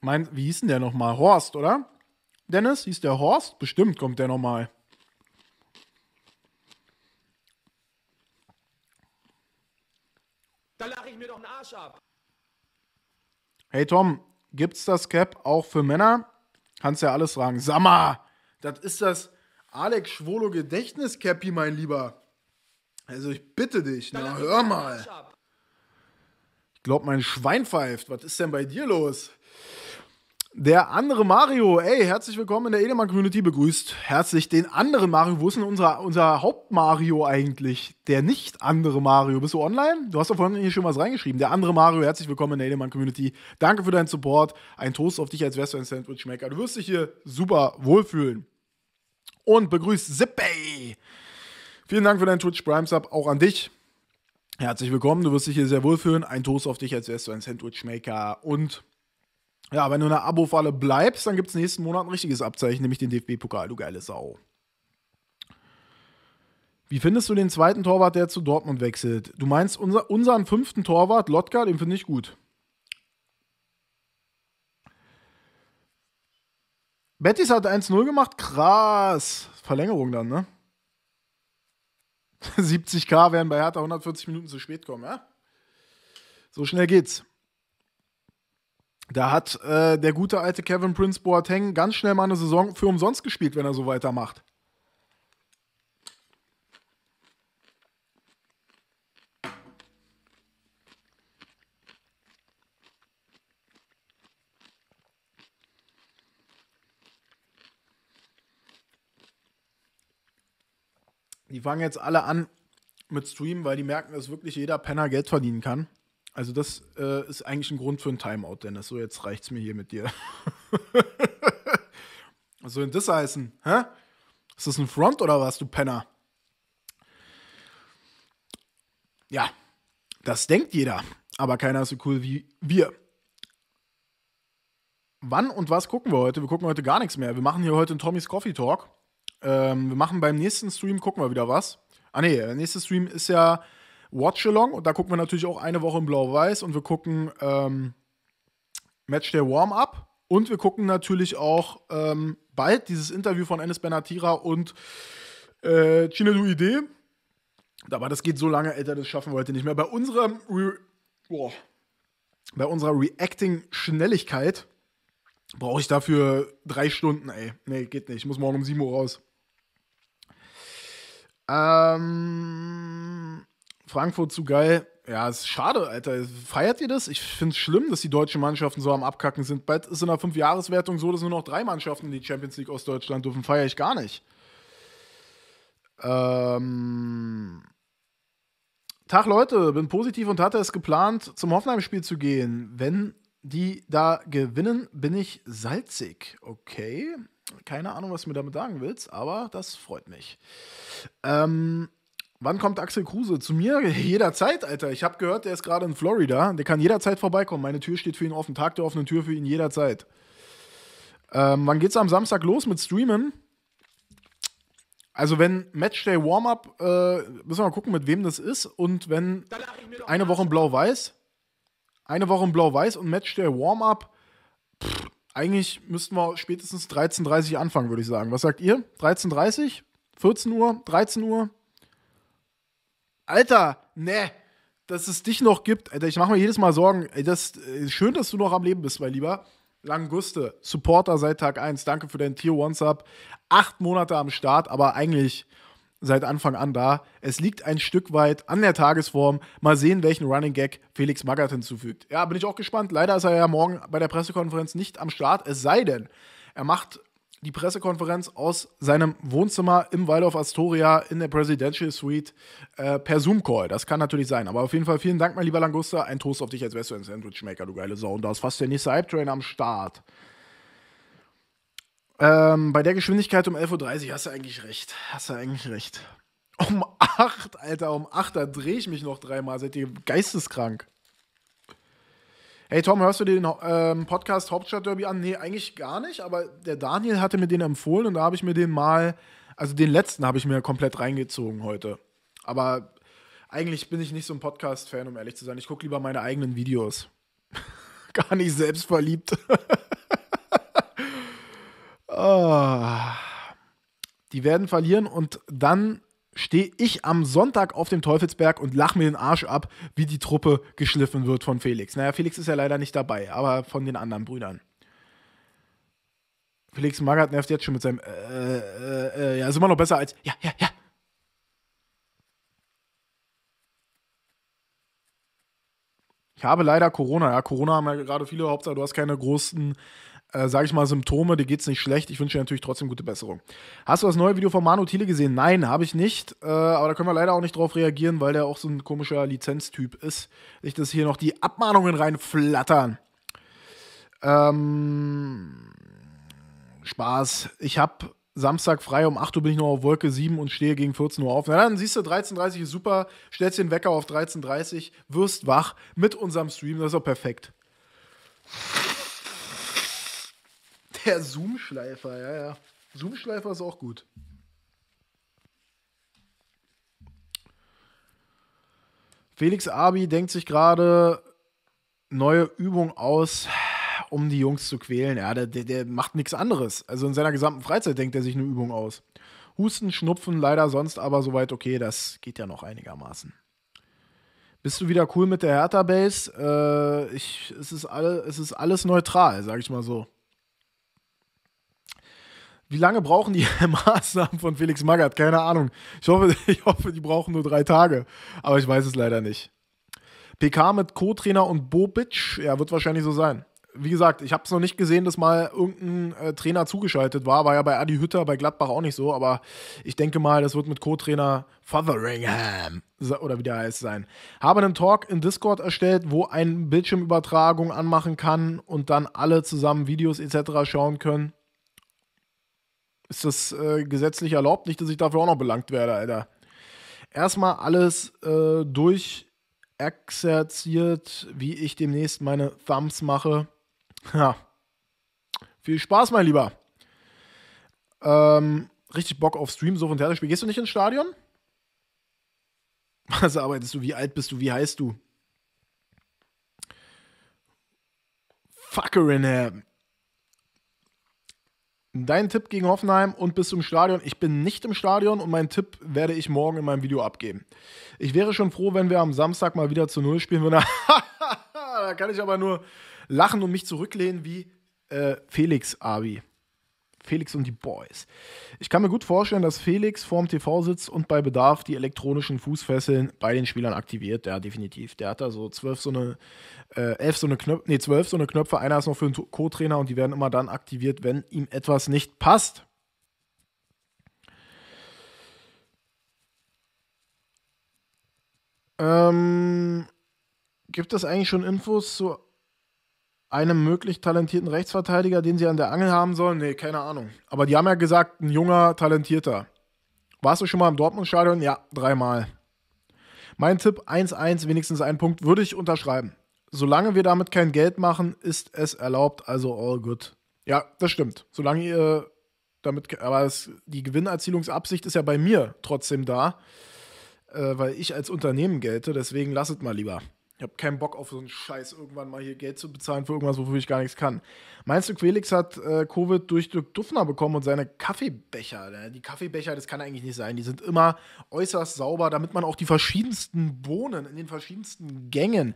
mein, wie hieß denn der nochmal? Horst, oder? Dennis, hieß der Horst? Bestimmt kommt der nochmal. Da lache ich mir doch einen Arsch ab. Hey Tom, gibt's das Cap auch für Männer? Kannst ja alles sagen. Sammer, das ist das Alex Schwolo Gedächtnis Cappy, mein Lieber. Also ich bitte dich, da na hör mal glaube, mein Schwein pfeift. Was ist denn bei dir los? Der andere Mario, ey, herzlich willkommen in der Edelmann Community, begrüßt herzlich den anderen Mario. Wo ist denn unser, unser Haupt-Mario eigentlich? Der nicht andere Mario. Bist du online? Du hast doch vorhin hier schon was reingeschrieben. Der andere Mario, herzlich willkommen in der Edelmann Community. Danke für deinen Support. Ein Toast auf dich, als wärst du ein Sandwich-Maker. Du wirst dich hier super wohlfühlen. Und begrüßt Zippy. Vielen Dank für deinen Twitch Prime Sub, auch an dich. Herzlich willkommen, du wirst dich hier sehr wohlfühlen. Ein Toast auf dich, als wärst du ein Sandwichmaker. Und ja, wenn du in der Abo-Falle bleibst, dann gibt es nächsten Monat ein richtiges Abzeichen, nämlich den DFB-Pokal, du geile Sau. Wie findest du den zweiten Torwart, der zu Dortmund wechselt? Du meinst unser, unseren fünften Torwart, Lotka, den finde ich gut. Bettis hat 1-0 gemacht, krass. Verlängerung dann, ne? 70k werden bei Hertha 140 Minuten zu spät kommen, ja? So schnell geht's. Da hat äh, der gute alte Kevin Prince Boateng ganz schnell mal eine Saison für umsonst gespielt, wenn er so weitermacht. Die fangen jetzt alle an mit Streamen, weil die merken, dass wirklich jeder Penner Geld verdienen kann. Also das äh, ist eigentlich ein Grund für ein Timeout, Dennis. So, jetzt reicht's mir hier mit dir. Was soll denn das heißen? Hä? Ist das ein Front oder was, du Penner? Ja, das denkt jeder, aber keiner ist so cool wie wir. Wann und was gucken wir heute? Wir gucken heute gar nichts mehr. Wir machen hier heute einen Tommys Coffee Talk. Ähm, wir machen beim nächsten Stream, gucken wir wieder was. Ah nee, der nächste Stream ist ja Watch Along und da gucken wir natürlich auch eine Woche in Blau-Weiß und wir gucken ähm, Match der Warm-Up und wir gucken natürlich auch ähm, bald dieses Interview von Ennis Benatira und äh, Chinedu Idee. Aber das geht so lange, Alter, das schaffen wir heute nicht mehr. Bei unserer, Re oh. bei unserer Reacting-Schnelligkeit brauche ich dafür drei Stunden, ey. Nee, geht nicht. Ich muss morgen um 7 Uhr raus. Ähm, Frankfurt zu geil. Ja, ist schade, Alter. Feiert ihr das? Ich finde es schlimm, dass die deutschen Mannschaften so am Abkacken sind. Bald ist in der Fünfjahreswertung so, dass nur noch drei Mannschaften in die Champions League aus Deutschland dürfen. Feiere ich gar nicht. Ähm. Tag, Leute, bin positiv und hatte es geplant, zum Hoffenheim-Spiel zu gehen. Wenn die da gewinnen, bin ich salzig. Okay. Keine Ahnung, was du mir damit sagen willst, aber das freut mich. Ähm, wann kommt Axel Kruse? Zu mir jederzeit, Alter. Ich habe gehört, der ist gerade in Florida. Der kann jederzeit vorbeikommen. Meine Tür steht für ihn offen. Tag der offenen Tür für ihn jederzeit. Ähm, wann geht's am Samstag los mit Streamen? Also wenn Matchday Warm-Up, äh, müssen wir mal gucken, mit wem das ist. Und wenn eine Woche in Blau-Weiß, eine Woche in Blau-Weiß und Matchday Warm-Up, eigentlich müssten wir spätestens 13.30 Uhr anfangen, würde ich sagen. Was sagt ihr? 13.30 Uhr? 14 Uhr? 13 Uhr? Alter, ne, dass es dich noch gibt. Alter, ich mache mir jedes Mal Sorgen. das, äh, schön, dass du noch am Leben bist, mein Lieber. Languste, Supporter seit Tag 1. Danke für deinen Tier One Sub. Acht Monate am Start, aber eigentlich seit Anfang an da. Es liegt ein Stück weit an der Tagesform. Mal sehen, welchen Running Gag Felix Magath hinzufügt. Ja, bin ich auch gespannt. Leider ist er ja morgen bei der Pressekonferenz nicht am Start. Es sei denn, er macht die Pressekonferenz aus seinem Wohnzimmer im Waldorf Astoria in der Presidential Suite äh, per Zoom-Call. Das kann natürlich sein. Aber auf jeden Fall vielen Dank, mein lieber Langusta. Ein Toast auf dich als Western Sandwich Maker, du geile Sau. Und da ist fast der nächste Hype-Train am Start. Ähm, bei der Geschwindigkeit um 11.30 Uhr hast du eigentlich recht. Hast du eigentlich recht. Um 8, Alter, um 8, da drehe ich mich noch dreimal. Seid ihr geisteskrank? Hey Tom, hörst du den ähm, Podcast Hauptstadt Derby an? Nee, eigentlich gar nicht, aber der Daniel hatte mir den empfohlen und da habe ich mir den mal, also den letzten habe ich mir komplett reingezogen heute. Aber eigentlich bin ich nicht so ein Podcast-Fan, um ehrlich zu sein. Ich gucke lieber meine eigenen Videos. gar nicht selbstverliebt. Oh, die werden verlieren und dann stehe ich am Sonntag auf dem Teufelsberg und lache mir den Arsch ab, wie die Truppe geschliffen wird von Felix. Naja, Felix ist ja leider nicht dabei, aber von den anderen Brüdern. Felix Magath nervt jetzt schon mit seinem äh, äh, äh, ja, ist immer noch besser als ja, ja, ja. Ich habe leider Corona. Ja, Corona haben ja gerade viele. Hauptsache, du hast keine großen äh, sage ich mal, Symptome, dir geht's nicht schlecht. Ich wünsche dir natürlich trotzdem gute Besserung. Hast du das neue Video von Manu Thiele gesehen? Nein, habe ich nicht. Äh, aber da können wir leider auch nicht drauf reagieren, weil der auch so ein komischer Lizenztyp ist. Nicht, dass hier noch die Abmahnungen reinflattern. Ähm, Spaß. Ich habe Samstag frei, um 8 Uhr bin ich noch auf Wolke 7 und stehe gegen 14 Uhr auf. Na dann siehst du, 13.30 Uhr ist super, stellst den Wecker auf 13.30 Uhr, wirst wach mit unserem Stream, das ist doch perfekt. Der Zoom-Schleifer, ja, ja. Zoom-Schleifer ist auch gut. Felix Abi denkt sich gerade neue Übung aus, um die Jungs zu quälen. Ja, der, der, der macht nichts anderes. Also in seiner gesamten Freizeit denkt er sich eine Übung aus. Husten, Schnupfen, leider sonst aber soweit okay, das geht ja noch einigermaßen. Bist du wieder cool mit der Hertha-Base? Äh, es, es ist alles neutral, sag ich mal so. Wie lange brauchen die Maßnahmen von Felix Magath? Keine Ahnung. Ich hoffe, ich hoffe, die brauchen nur drei Tage. Aber ich weiß es leider nicht. PK mit Co-Trainer und Bobic, ja, wird wahrscheinlich so sein. Wie gesagt, ich habe es noch nicht gesehen, dass mal irgendein äh, Trainer zugeschaltet war. War ja bei Adi Hütter, bei Gladbach auch nicht so. Aber ich denke mal, das wird mit Co-Trainer Fotheringham oder wie der heißt sein. Habe einen Talk in Discord erstellt, wo ein Bildschirmübertragung anmachen kann und dann alle zusammen Videos etc. schauen können ist das äh, gesetzlich erlaubt. Nicht, dass ich dafür auch noch belangt werde, Alter. Erstmal alles äh, durch wie ich demnächst meine Thumbs mache. Ja. Viel Spaß, mein Lieber. Ähm, richtig Bock auf Stream, so und Theaterspiel. Gehst du nicht ins Stadion? Was arbeitest du? Wie alt bist du? Wie heißt du? Fuckerin, in Dein Tipp gegen Hoffenheim und bist du im Stadion? Ich bin nicht im Stadion und meinen Tipp werde ich morgen in meinem Video abgeben. Ich wäre schon froh, wenn wir am Samstag mal wieder zu Null spielen würden. da kann ich aber nur lachen und mich zurücklehnen wie äh, Felix Abi. Felix und die Boys. Ich kann mir gut vorstellen, dass Felix vorm TV sitzt und bei Bedarf die elektronischen Fußfesseln bei den Spielern aktiviert. Ja, definitiv. Der hat da so zwölf so eine, äh, elf so eine Knöpfe, nee, zwölf so eine Knöpfe. Einer ist noch für einen Co-Trainer und die werden immer dann aktiviert, wenn ihm etwas nicht passt. Ähm, gibt es eigentlich schon Infos zur einem möglich talentierten Rechtsverteidiger, den sie an der Angel haben sollen? Nee, keine Ahnung. Aber die haben ja gesagt, ein junger, talentierter. Warst du schon mal im Dortmund-Stadion? Ja, dreimal. Mein Tipp 1-1, wenigstens ein Punkt, würde ich unterschreiben. Solange wir damit kein Geld machen, ist es erlaubt, also all good. Ja, das stimmt. Solange ihr damit, aber es, die Gewinnerzielungsabsicht ist ja bei mir trotzdem da, äh, weil ich als Unternehmen gelte, deswegen lasst mal lieber. Ich habe keinen Bock auf so einen Scheiß, irgendwann mal hier Geld zu bezahlen für irgendwas, wofür ich gar nichts kann. Meinst du, Quelix hat äh, Covid durch Dirk Duffner bekommen und seine Kaffeebecher? Ne? Die Kaffeebecher, das kann eigentlich nicht sein. Die sind immer äußerst sauber, damit man auch die verschiedensten Bohnen in den verschiedensten Gängen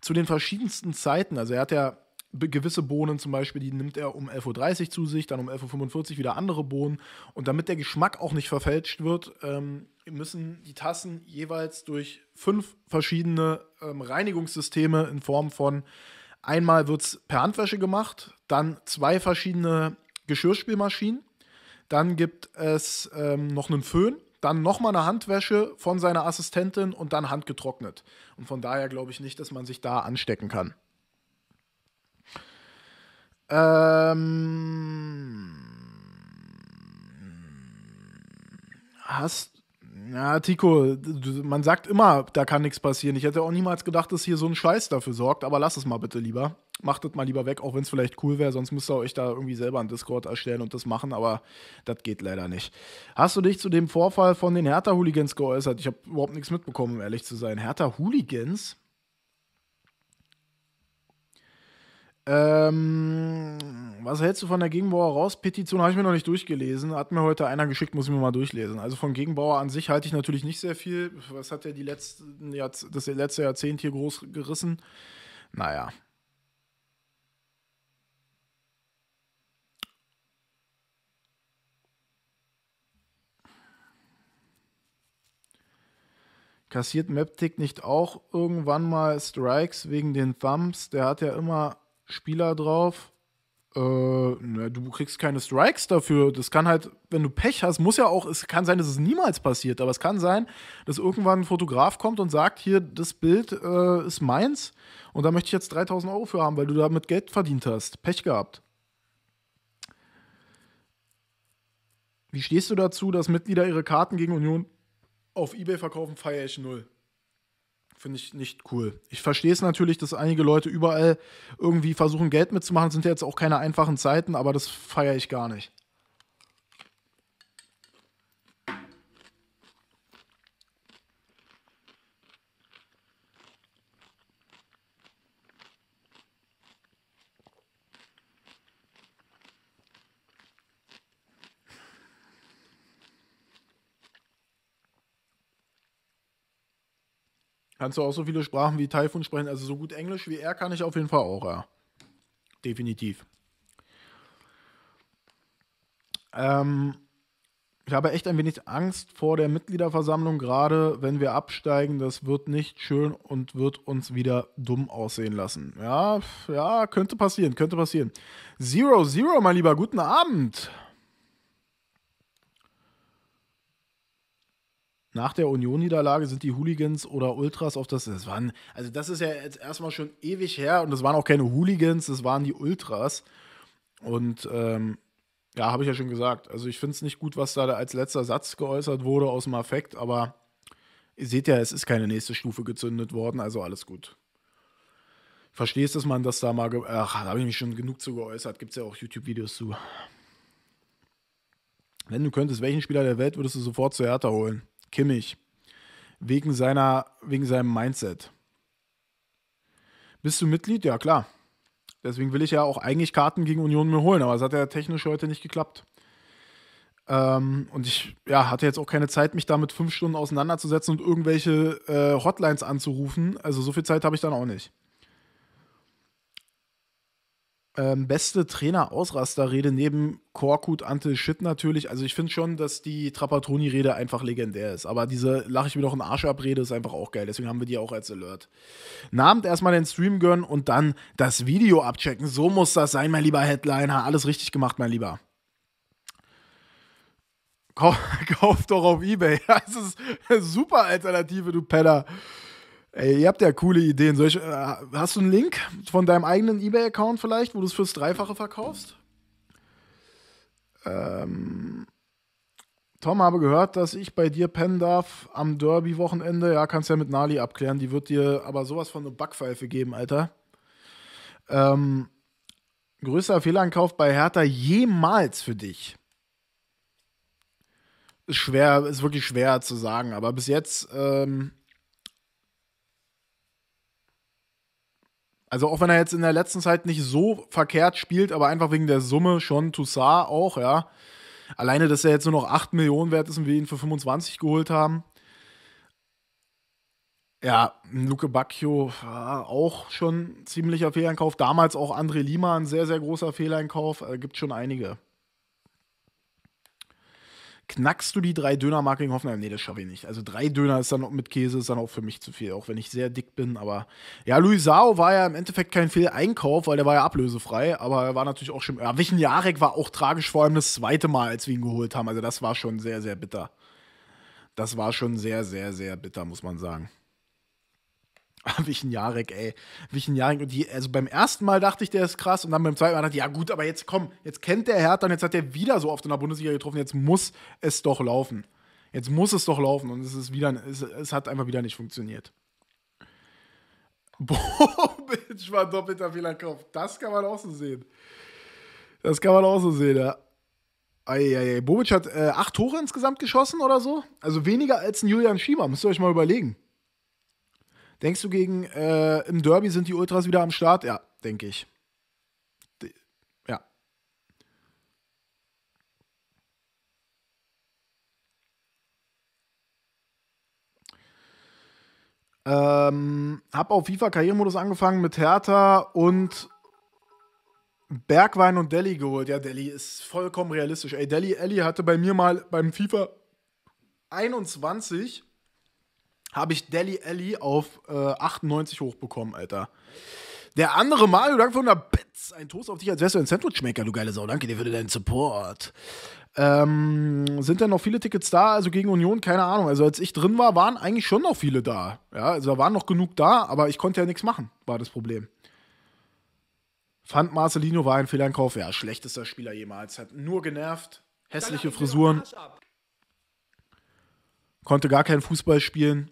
zu den verschiedensten Zeiten, also er hat ja gewisse Bohnen zum Beispiel, die nimmt er um 11.30 Uhr zu sich, dann um 11.45 Uhr wieder andere Bohnen. Und damit der Geschmack auch nicht verfälscht wird, ähm, müssen die Tassen jeweils durch fünf verschiedene ähm, Reinigungssysteme in Form von einmal wird es per Handwäsche gemacht, dann zwei verschiedene Geschirrspülmaschinen, dann gibt es ähm, noch einen Föhn, dann nochmal eine Handwäsche von seiner Assistentin und dann handgetrocknet. Und von daher glaube ich nicht, dass man sich da anstecken kann. Ähm, hast ja, Tico, man sagt immer, da kann nichts passieren. Ich hätte auch niemals gedacht, dass hier so ein Scheiß dafür sorgt, aber lass es mal bitte lieber. Macht es mal lieber weg, auch wenn es vielleicht cool wäre, sonst müsst ihr euch da irgendwie selber einen Discord erstellen und das machen, aber das geht leider nicht. Hast du dich zu dem Vorfall von den Hertha-Hooligans geäußert? Ich habe überhaupt nichts mitbekommen, um ehrlich zu sein. Hertha-Hooligans? Ähm, was hältst du von der Gegenbauer raus? Petition habe ich mir noch nicht durchgelesen. Hat mir heute einer geschickt, muss ich mir mal durchlesen. Also von Gegenbauer an sich halte ich natürlich nicht sehr viel. Was hat er die letzten das letzte Jahrzehnt hier groß gerissen? Naja. Kassiert Maptic nicht auch irgendwann mal Strikes wegen den Thumbs? Der hat ja immer Spieler drauf. Äh, du kriegst keine Strikes dafür. Das kann halt, wenn du Pech hast, muss ja auch, es kann sein, dass es niemals passiert, aber es kann sein, dass irgendwann ein Fotograf kommt und sagt, hier, das Bild äh, ist meins und da möchte ich jetzt 3000 Euro für haben, weil du damit Geld verdient hast. Pech gehabt. Wie stehst du dazu, dass Mitglieder ihre Karten gegen Union auf Ebay verkaufen? Feier ich null. Finde ich nicht cool. Ich verstehe es natürlich, dass einige Leute überall irgendwie versuchen, Geld mitzumachen. Das sind ja jetzt auch keine einfachen Zeiten, aber das feiere ich gar nicht. Kannst du auch so viele Sprachen wie Taifun sprechen. Also so gut Englisch wie er kann ich auf jeden Fall auch, ja. Definitiv. Ähm, ich habe echt ein wenig Angst vor der Mitgliederversammlung, gerade wenn wir absteigen. Das wird nicht schön und wird uns wieder dumm aussehen lassen. Ja, ja, könnte passieren, könnte passieren. Zero, Zero, mein Lieber, guten Abend. nach der Union-Niederlage sind die Hooligans oder Ultras auf das. Das waren, also das ist ja jetzt erstmal schon ewig her und das waren auch keine Hooligans, das waren die Ultras. Und ähm, ja, habe ich ja schon gesagt. Also ich finde es nicht gut, was da als letzter Satz geäußert wurde aus dem Affekt, aber ihr seht ja, es ist keine nächste Stufe gezündet worden, also alles gut. Verstehst es, dass man das da mal. Ach, da habe ich mich schon genug zu geäußert. Gibt es ja auch YouTube-Videos zu. Wenn du könntest, welchen Spieler der Welt würdest du sofort zu Hertha holen? Kimmich. Wegen, seiner, wegen seinem Mindset. Bist du Mitglied? Ja, klar. Deswegen will ich ja auch eigentlich Karten gegen Union mir holen, aber es hat ja technisch heute nicht geklappt. Ähm, und ich ja, hatte jetzt auch keine Zeit, mich damit fünf Stunden auseinanderzusetzen und irgendwelche äh, Hotlines anzurufen. Also so viel Zeit habe ich dann auch nicht. Ähm, beste Trainer-Ausraster-Rede neben Korkut, Ante Schitt natürlich. Also ich finde schon, dass die trapatoni rede einfach legendär ist. Aber diese lache ich mir doch einen Arsch ab-Rede ist einfach auch geil. Deswegen haben wir die auch als Alert. Namend erstmal den Stream gönnen und dann das Video abchecken. So muss das sein, mein lieber Headliner. Alles richtig gemacht, mein Lieber. Kauf, kauf doch auf Ebay. Das ist eine super Alternative, du Penner. Ey, ihr habt ja coole Ideen. Ich, äh, hast du einen Link von deinem eigenen eBay-Account vielleicht, wo du es fürs Dreifache verkaufst? Ähm, Tom, habe gehört, dass ich bei dir pennen darf am Derby-Wochenende. Ja, kannst ja mit Nali abklären. Die wird dir aber sowas von eine Backpfeife geben, Alter. Ähm, größter Fehlankauf bei Hertha jemals für dich? Ist schwer, ist wirklich schwer zu sagen, aber bis jetzt. Ähm, Also auch wenn er jetzt in der letzten Zeit nicht so verkehrt spielt, aber einfach wegen der Summe schon Toussaint auch, ja. Alleine, dass er jetzt nur noch 8 Millionen wert ist und wir ihn für 25 geholt haben. Ja, Luke Bacchio auch schon ziemlicher Fehleinkauf. Damals auch André Lima ein sehr, sehr großer Fehleinkauf. Äh, gibt schon einige. Knackst du die drei Döner-Marke in Hoffenheim? Nee, das schaffe ich nicht. Also drei Döner ist dann mit Käse ist dann auch für mich zu viel, auch wenn ich sehr dick bin. Aber ja, Luisao war ja im Endeffekt kein Fehleinkauf, weil der war ja ablösefrei, aber er war natürlich auch schon. Ja, Wichen Jarek war auch tragisch, vor allem das zweite Mal, als wir ihn geholt haben. Also das war schon sehr, sehr bitter. Das war schon sehr, sehr, sehr bitter, muss man sagen. Welchen Jarek, ey. Welchen Jarek. Und die, also beim ersten Mal dachte ich, der ist krass. Und dann beim zweiten Mal dachte ich, ja gut, aber jetzt komm, jetzt kennt der Hertha und jetzt hat er wieder so oft in der Bundesliga getroffen. Jetzt muss es doch laufen. Jetzt muss es doch laufen. Und es ist wieder, es, es hat einfach wieder nicht funktioniert. Bobic war doppelter Fehlerkopf. Das kann man auch so sehen. Das kann man auch so sehen, ja. Eieiei. Bobic hat äh, acht Tore insgesamt geschossen oder so. Also weniger als ein Julian Schieber. Müsst ihr euch mal überlegen. Denkst du, gegen äh, im Derby sind die Ultras wieder am Start? Ja, denke ich. Ja. Ähm, hab auf FIFA Karrieremodus angefangen mit Hertha und Bergwein und Delhi geholt. Ja, Delhi ist vollkommen realistisch. Ey, Delhi Ellie hatte bei mir mal beim FIFA 21 habe ich Delhi Alley auf äh, 98 hochbekommen, Alter. Der andere Mario, danke für 100 Bits. Ein Toast auf dich, als wärst du ein Sandwichmaker, du geile Sau. Danke dir für deinen Support. Ähm, sind denn noch viele Tickets da? Also gegen Union, keine Ahnung. Also als ich drin war, waren eigentlich schon noch viele da. Ja, also da waren noch genug da, aber ich konnte ja nichts machen, war das Problem. Fand Marcelino war ein Fehlankauf. Ja, schlechtester Spieler jemals. Hat nur genervt. Hässliche Frisuren. Konnte gar keinen Fußball spielen.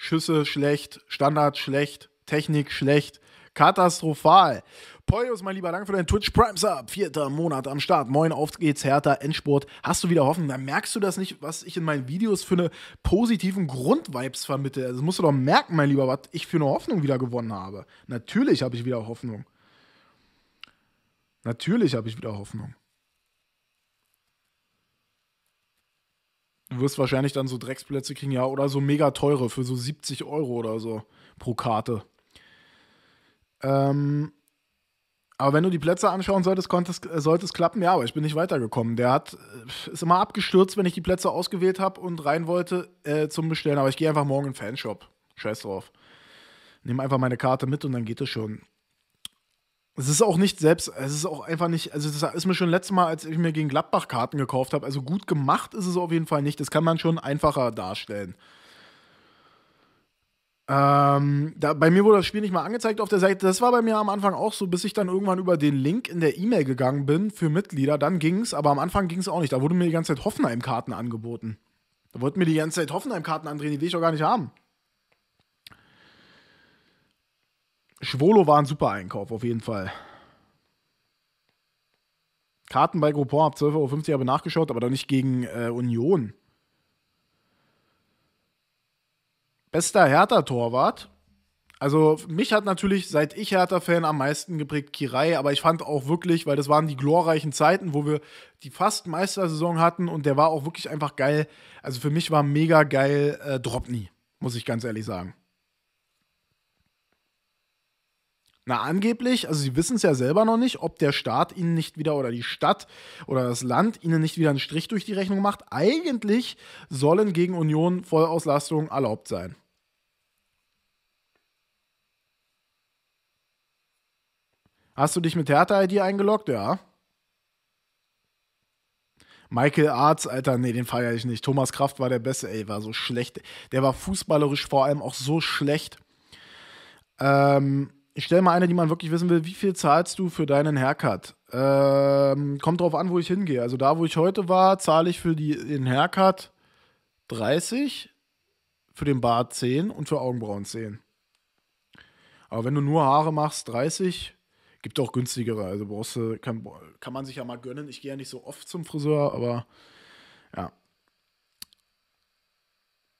Schüsse schlecht, Standard schlecht, Technik schlecht, katastrophal. Poyos, mein Lieber, danke für deinen Twitch Prime Sub. Vierter Monat am Start. Moin, auf geht's, härter Endsport. Hast du wieder Hoffnung? Dann merkst du das nicht, was ich in meinen Videos für eine positiven Grundvibes vermittle. Also, das musst du doch merken, mein Lieber, was ich für eine Hoffnung wieder gewonnen habe. Natürlich habe ich wieder Hoffnung. Natürlich habe ich wieder Hoffnung. Du wirst wahrscheinlich dann so Drecksplätze kriegen, ja, oder so mega teure für so 70 Euro oder so pro Karte. Ähm, aber wenn du die Plätze anschauen solltest, konntest, äh, sollte es klappen. Ja, aber ich bin nicht weitergekommen. Der hat, äh, ist immer abgestürzt, wenn ich die Plätze ausgewählt habe und rein wollte äh, zum Bestellen. Aber ich gehe einfach morgen in den Fanshop. Scheiß drauf. Nehme einfach meine Karte mit und dann geht es schon. Es ist auch nicht selbst, es ist auch einfach nicht, also das ist mir schon letztes Mal, als ich mir gegen Gladbach Karten gekauft habe, also gut gemacht ist es auf jeden Fall nicht. Das kann man schon einfacher darstellen. Ähm, da, bei mir wurde das Spiel nicht mal angezeigt auf der Seite. Das war bei mir am Anfang auch so, bis ich dann irgendwann über den Link in der E-Mail gegangen bin für Mitglieder. Dann ging es, aber am Anfang ging es auch nicht. Da wurde mir die ganze Zeit Hoffenheim-Karten angeboten. Da wollten mir die ganze Zeit Hoffenheim-Karten andrehen, die will ich auch gar nicht haben. Schwolo war ein super Einkauf, auf jeden Fall. Karten bei Groupon ab 12,50 Euro habe ich nachgeschaut, aber doch nicht gegen äh, Union. Bester Hertha-Torwart. Also mich hat natürlich, seit ich Hertha-Fan, am meisten geprägt Kirai, aber ich fand auch wirklich, weil das waren die glorreichen Zeiten, wo wir die fast Meistersaison hatten und der war auch wirklich einfach geil. Also für mich war mega geil äh, Dropny, muss ich ganz ehrlich sagen. Na, angeblich, also sie wissen es ja selber noch nicht, ob der Staat ihnen nicht wieder oder die Stadt oder das Land ihnen nicht wieder einen Strich durch die Rechnung macht. Eigentlich sollen gegen Union Vollauslastungen erlaubt sein. Hast du dich mit Hertha-ID eingeloggt? Ja. Michael Arz, Alter, nee, den feiere ich nicht. Thomas Kraft war der Beste, ey, war so schlecht. Der war fußballerisch vor allem auch so schlecht. Ähm, ich stelle mal eine, die man wirklich wissen will. Wie viel zahlst du für deinen Haircut? Ähm, kommt drauf an, wo ich hingehe. Also da, wo ich heute war, zahle ich für die, den Haircut 30, für den Bart 10 und für Augenbrauen 10. Aber wenn du nur Haare machst, 30, gibt auch günstigere. Also brauchst du, kann, kann man sich ja mal gönnen. Ich gehe ja nicht so oft zum Friseur, aber ja,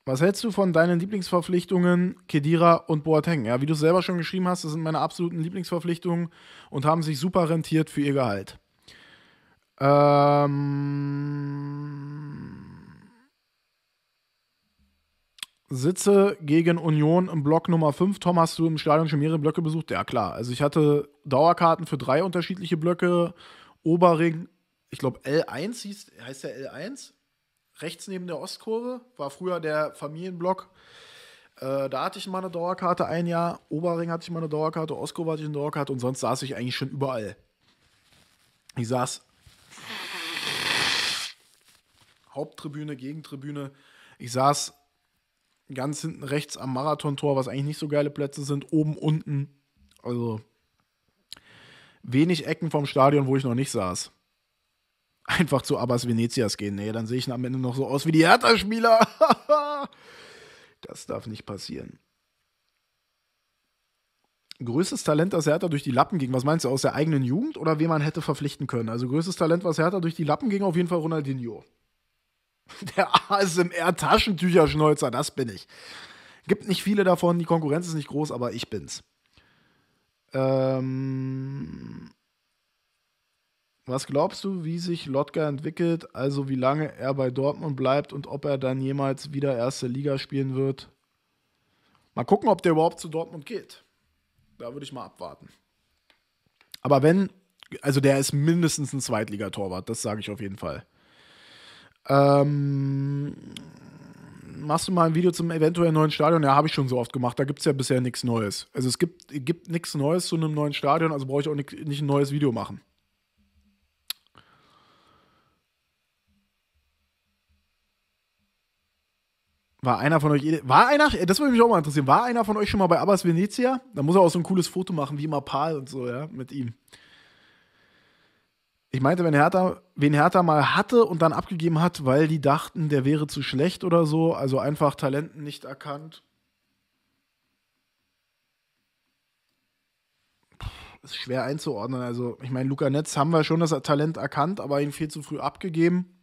was hältst du von deinen Lieblingsverpflichtungen Kedira und Boateng? Ja, wie du es selber schon geschrieben hast, das sind meine absoluten Lieblingsverpflichtungen und haben sich super rentiert für ihr Gehalt. Ähm, Sitze gegen Union im Block Nummer 5. Tom, hast du im Stadion schon mehrere Blöcke besucht? Ja, klar. Also ich hatte Dauerkarten für drei unterschiedliche Blöcke. Oberring, ich glaube L1 hieß, heißt der L1? rechts neben der Ostkurve, war früher der Familienblock. Äh, da hatte ich mal eine Dauerkarte ein Jahr, Oberring hatte ich mal eine Dauerkarte, Ostkurve hatte ich eine Dauerkarte und sonst saß ich eigentlich schon überall. Ich saß Haupttribüne, Gegentribüne. Ich saß ganz hinten rechts am Marathontor, was eigentlich nicht so geile Plätze sind, oben, unten. Also wenig Ecken vom Stadion, wo ich noch nicht saß einfach zu Abbas Venetias gehen. Nee, dann sehe ich am Ende noch so aus wie die Hertha-Spieler. das darf nicht passieren. Größtes Talent, das Hertha durch die Lappen ging. Was meinst du, aus der eigenen Jugend oder wen man hätte verpflichten können? Also größtes Talent, was Hertha durch die Lappen ging, auf jeden Fall Ronaldinho. Der ASMR-Taschentücherschneuzer, das bin ich. Gibt nicht viele davon, die Konkurrenz ist nicht groß, aber ich bin's. Ähm, was glaubst du, wie sich Lotka entwickelt, also wie lange er bei Dortmund bleibt und ob er dann jemals wieder erste Liga spielen wird? Mal gucken, ob der überhaupt zu Dortmund geht. Da würde ich mal abwarten. Aber wenn, also der ist mindestens ein Zweitligatorwart, das sage ich auf jeden Fall. Ähm, machst du mal ein Video zum eventuell neuen Stadion? Ja, habe ich schon so oft gemacht. Da gibt es ja bisher nichts Neues. Also es gibt, gibt nichts Neues zu einem neuen Stadion, also brauche ich auch nicht, nicht ein neues Video machen. War einer von euch, eh, war einer, eh, das würde mich auch mal interessieren, war einer von euch schon mal bei Abbas Venezia? Da muss er auch so ein cooles Foto machen, wie immer Paul und so, ja, mit ihm. Ich meinte, wenn Hertha, wen Hertha mal hatte und dann abgegeben hat, weil die dachten, der wäre zu schlecht oder so, also einfach Talenten nicht erkannt. Ist schwer einzuordnen. Also, ich meine, Luca Netz haben wir schon das Talent erkannt, aber ihn viel zu früh abgegeben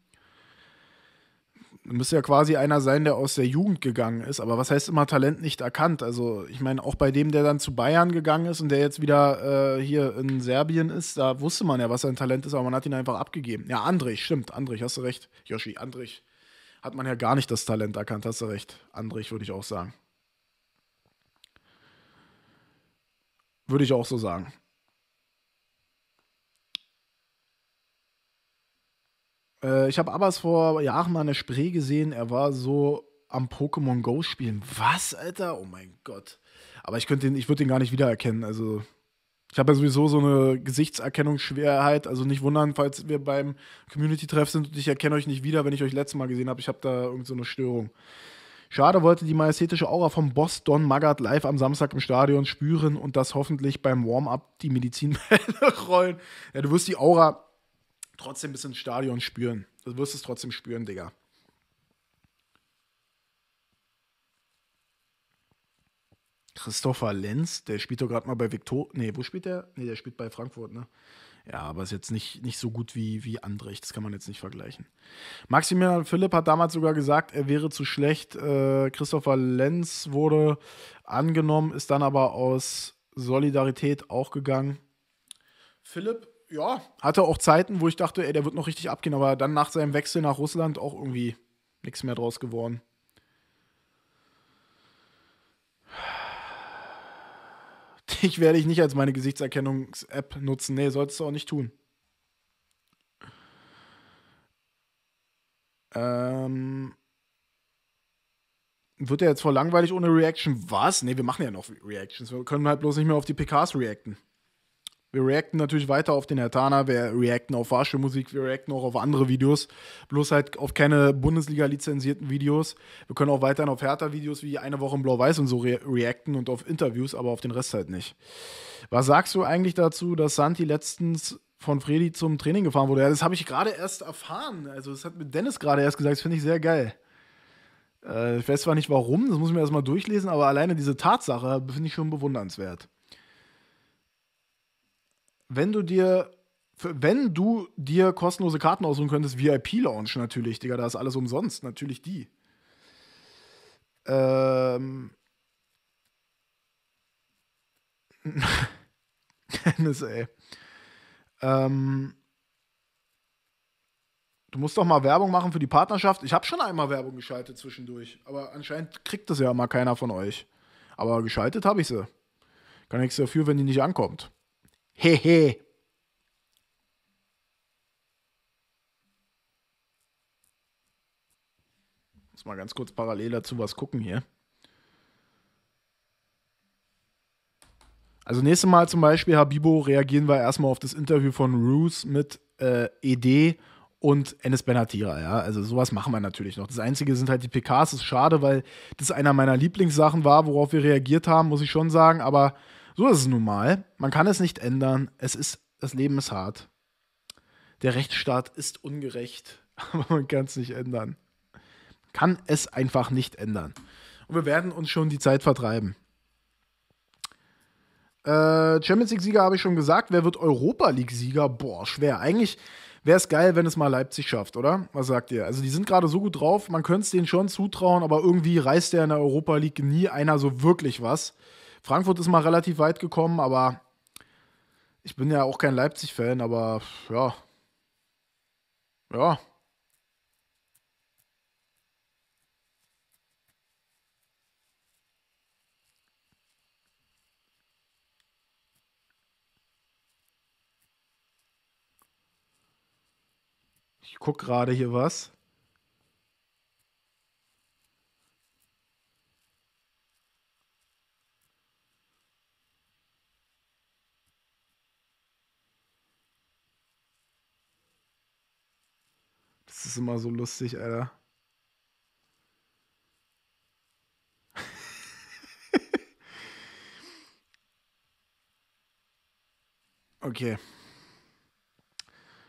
müsste ja quasi einer sein, der aus der Jugend gegangen ist. Aber was heißt immer Talent nicht erkannt? Also, ich meine, auch bei dem, der dann zu Bayern gegangen ist und der jetzt wieder äh, hier in Serbien ist, da wusste man ja, was sein Talent ist, aber man hat ihn einfach abgegeben. Ja, Andrich, stimmt. Andrich, hast du recht. Joshi, Andrich hat man ja gar nicht das Talent erkannt. Hast du recht. Andrich, würde ich auch sagen. Würde ich auch so sagen. Äh, ich habe Abbas vor Jahren mal eine Spree gesehen. Er war so am Pokémon Go spielen. Was, Alter? Oh mein Gott. Aber ich könnte den, ich würde den gar nicht wiedererkennen. Also ich habe ja sowieso so eine Gesichtserkennungsschwerheit. Also nicht wundern, falls wir beim Community-Treff sind und ich erkenne euch nicht wieder, wenn ich euch letztes Mal gesehen habe. Ich habe da irgendeine so Störung. Schade wollte die majestätische Aura vom Boss Don Maggard live am Samstag im Stadion spüren und das hoffentlich beim Warm-up die Medizinbälle rollen. Ja, du wirst die Aura trotzdem bis ins Stadion spüren. Du wirst es trotzdem spüren, Digga. Christopher Lenz, der spielt doch gerade mal bei Viktor. Nee, wo spielt der? Nee, der spielt bei Frankfurt, ne? Ja, aber ist jetzt nicht, nicht so gut wie, wie Andrich. Das kann man jetzt nicht vergleichen. Maximilian Philipp hat damals sogar gesagt, er wäre zu schlecht. Äh, Christopher Lenz wurde angenommen, ist dann aber aus Solidarität auch gegangen. Philipp ja, hatte auch Zeiten, wo ich dachte, ey, der wird noch richtig abgehen, aber dann nach seinem Wechsel nach Russland auch irgendwie nichts mehr draus geworden. Ich werde ich nicht als meine Gesichtserkennungs-App nutzen. Nee, solltest du auch nicht tun. Ähm wird er jetzt voll langweilig ohne Reaction? Was? Nee, wir machen ja noch Reactions. Wir können halt bloß nicht mehr auf die PKs reacten. Wir reacten natürlich weiter auf den Hertana, wir reacten auf Fahrstuhlmusik, wir reacten auch auf andere Videos, bloß halt auf keine Bundesliga-lizenzierten Videos. Wir können auch weiterhin auf Hertha-Videos wie eine Woche in Blau-Weiß und so re reacten und auf Interviews, aber auf den Rest halt nicht. Was sagst du eigentlich dazu, dass Santi letztens von Freddy zum Training gefahren wurde? Ja, das habe ich gerade erst erfahren. Also, das hat mir Dennis gerade erst gesagt, das finde ich sehr geil. Äh, ich weiß zwar nicht warum, das muss ich mir erstmal durchlesen, aber alleine diese Tatsache finde ich schon bewundernswert wenn du dir, wenn du dir kostenlose Karten aussuchen könntest, VIP-Lounge natürlich, Digga, da ist alles umsonst, natürlich die. Ähm. Dennis, ey. Ähm, du musst doch mal Werbung machen für die Partnerschaft. Ich habe schon einmal Werbung geschaltet zwischendurch, aber anscheinend kriegt das ja mal keiner von euch. Aber geschaltet habe ich sie. Kann nichts dafür, wenn die nicht ankommt. Hehe. Muss mal ganz kurz parallel dazu was gucken hier. Also nächstes Mal zum Beispiel, Habibo, reagieren wir erstmal auf das Interview von Roos mit äh, ED und Enes Benatira, ja. Also sowas machen wir natürlich noch. Das Einzige sind halt die PKs, das ist schade, weil das einer meiner Lieblingssachen war, worauf wir reagiert haben, muss ich schon sagen, aber so ist es nun mal. Man kann es nicht ändern. Es ist, das Leben ist hart. Der Rechtsstaat ist ungerecht, aber man kann es nicht ändern. kann es einfach nicht ändern. Und wir werden uns schon die Zeit vertreiben. Äh, Champions League-Sieger habe ich schon gesagt. Wer wird Europa League-Sieger? Boah, schwer. Eigentlich wäre es geil, wenn es mal Leipzig schafft, oder? Was sagt ihr? Also, die sind gerade so gut drauf, man könnte es denen schon zutrauen, aber irgendwie reißt ja in der Europa League nie einer so wirklich was. Frankfurt ist mal relativ weit gekommen, aber ich bin ja auch kein Leipzig-Fan, aber ja. Ja. Ich gucke gerade hier was. ist immer so lustig, Alter. okay.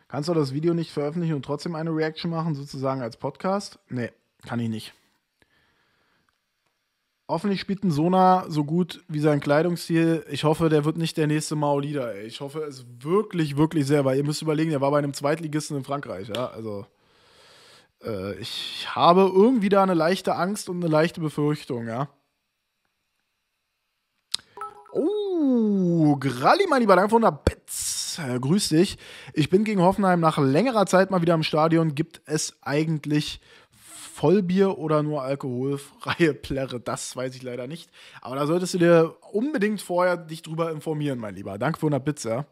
Kannst du das Video nicht veröffentlichen und trotzdem eine Reaction machen, sozusagen als Podcast? Nee, kann ich nicht. Hoffentlich spielt ein Sona so gut wie sein Kleidungsstil. Ich hoffe, der wird nicht der nächste Maolida, ey. Ich hoffe es wirklich, wirklich sehr, weil ihr müsst überlegen, der war bei einem Zweitligisten in Frankreich, ja. Also äh, ich habe irgendwie da eine leichte Angst und eine leichte Befürchtung, ja. Oh, Gralli, mein lieber, danke für 100 Bits. grüß dich. Ich bin gegen Hoffenheim nach längerer Zeit mal wieder im Stadion. Gibt es eigentlich Vollbier oder nur alkoholfreie Plärre? Das weiß ich leider nicht. Aber da solltest du dir unbedingt vorher dich drüber informieren, mein Lieber. Danke für 100 Bits, ja.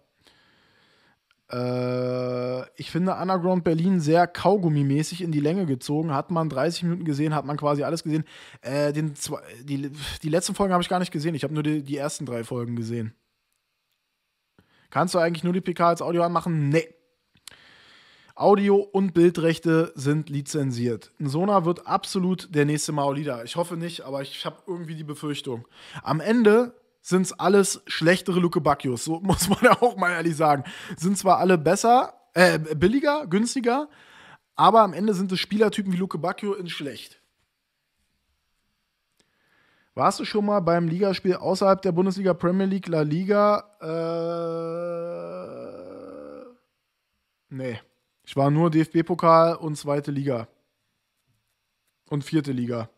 Äh, ich finde Underground Berlin sehr kaugummimäßig in die Länge gezogen. Hat man 30 Minuten gesehen, hat man quasi alles gesehen. Äh, den, die, die letzten Folgen habe ich gar nicht gesehen. Ich habe nur die, die, ersten drei Folgen gesehen. Kannst du eigentlich nur die PK als Audio anmachen? Nee. Audio- und Bildrechte sind lizenziert. Sona wird absolut der nächste Maolida. Ich hoffe nicht, aber ich habe irgendwie die Befürchtung. Am Ende sind es alles schlechtere Luke Bacchios. So muss man ja auch mal ehrlich sagen. Sind zwar alle besser, äh, billiger, günstiger, aber am Ende sind es Spielertypen wie Luke Bacchio in schlecht. Warst du schon mal beim Ligaspiel außerhalb der Bundesliga Premier League La Liga? Äh, nee. Ich war nur DFB-Pokal und zweite Liga. Und vierte Liga.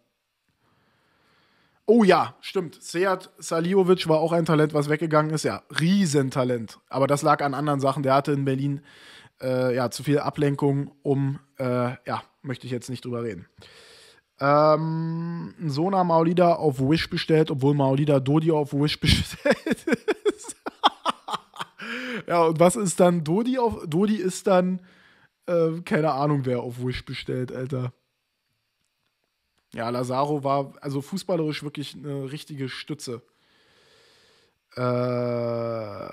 Oh ja, stimmt. Seat Saliovic war auch ein Talent, was weggegangen ist. Ja, Riesentalent. Aber das lag an anderen Sachen. Der hatte in Berlin äh, ja, zu viel Ablenkung, um, äh, ja, möchte ich jetzt nicht drüber reden. Ähm, Sona Maulida auf Wish bestellt, obwohl Maulida Dodi auf Wish bestellt ist. ja, und was ist dann Dodi auf. Dodi ist dann, äh, keine Ahnung, wer auf Wish bestellt, Alter. Ja, Lazaro war also fußballerisch wirklich eine richtige Stütze. Äh,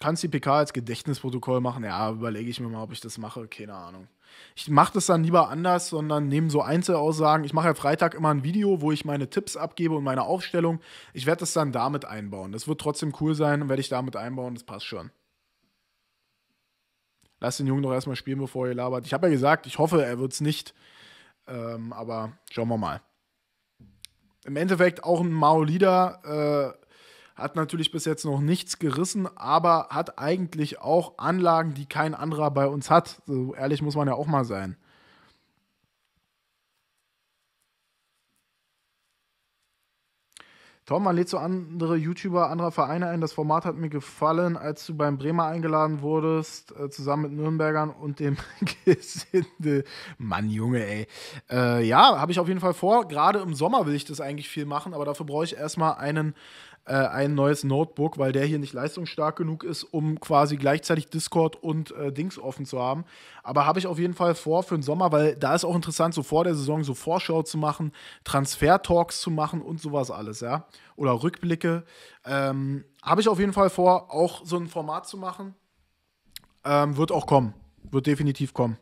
kannst die PK als Gedächtnisprotokoll machen? Ja, überlege ich mir mal, ob ich das mache. Keine Ahnung. Ich mache das dann lieber anders, sondern nehme so Einzelaussagen. Ich mache ja Freitag immer ein Video, wo ich meine Tipps abgebe und meine Aufstellung. Ich werde das dann damit einbauen. Das wird trotzdem cool sein und werde ich damit einbauen. Das passt schon lass den Jungen doch erstmal spielen, bevor ihr labert. Ich habe ja gesagt, ich hoffe, er wird es nicht. Ähm, aber schauen wir mal. Im Endeffekt auch ein Maolida äh, hat natürlich bis jetzt noch nichts gerissen, aber hat eigentlich auch Anlagen, die kein anderer bei uns hat. So ehrlich muss man ja auch mal sein. Tom, man lädt so andere YouTuber andere Vereine ein. Das Format hat mir gefallen, als du beim Bremer eingeladen wurdest, äh, zusammen mit Nürnbergern und dem Gesinde. Mann, Junge, ey. Äh, ja, habe ich auf jeden Fall vor. Gerade im Sommer will ich das eigentlich viel machen, aber dafür brauche ich erstmal einen äh, ein neues Notebook, weil der hier nicht leistungsstark genug ist, um quasi gleichzeitig Discord und äh, Dings offen zu haben. Aber habe ich auf jeden Fall vor für den Sommer, weil da ist auch interessant, so vor der Saison so Vorschau zu machen, Transfer-Talks zu machen und sowas alles, ja. Oder Rückblicke. Ähm, habe ich auf jeden Fall vor, auch so ein Format zu machen. Ähm, wird auch kommen. Wird definitiv kommen.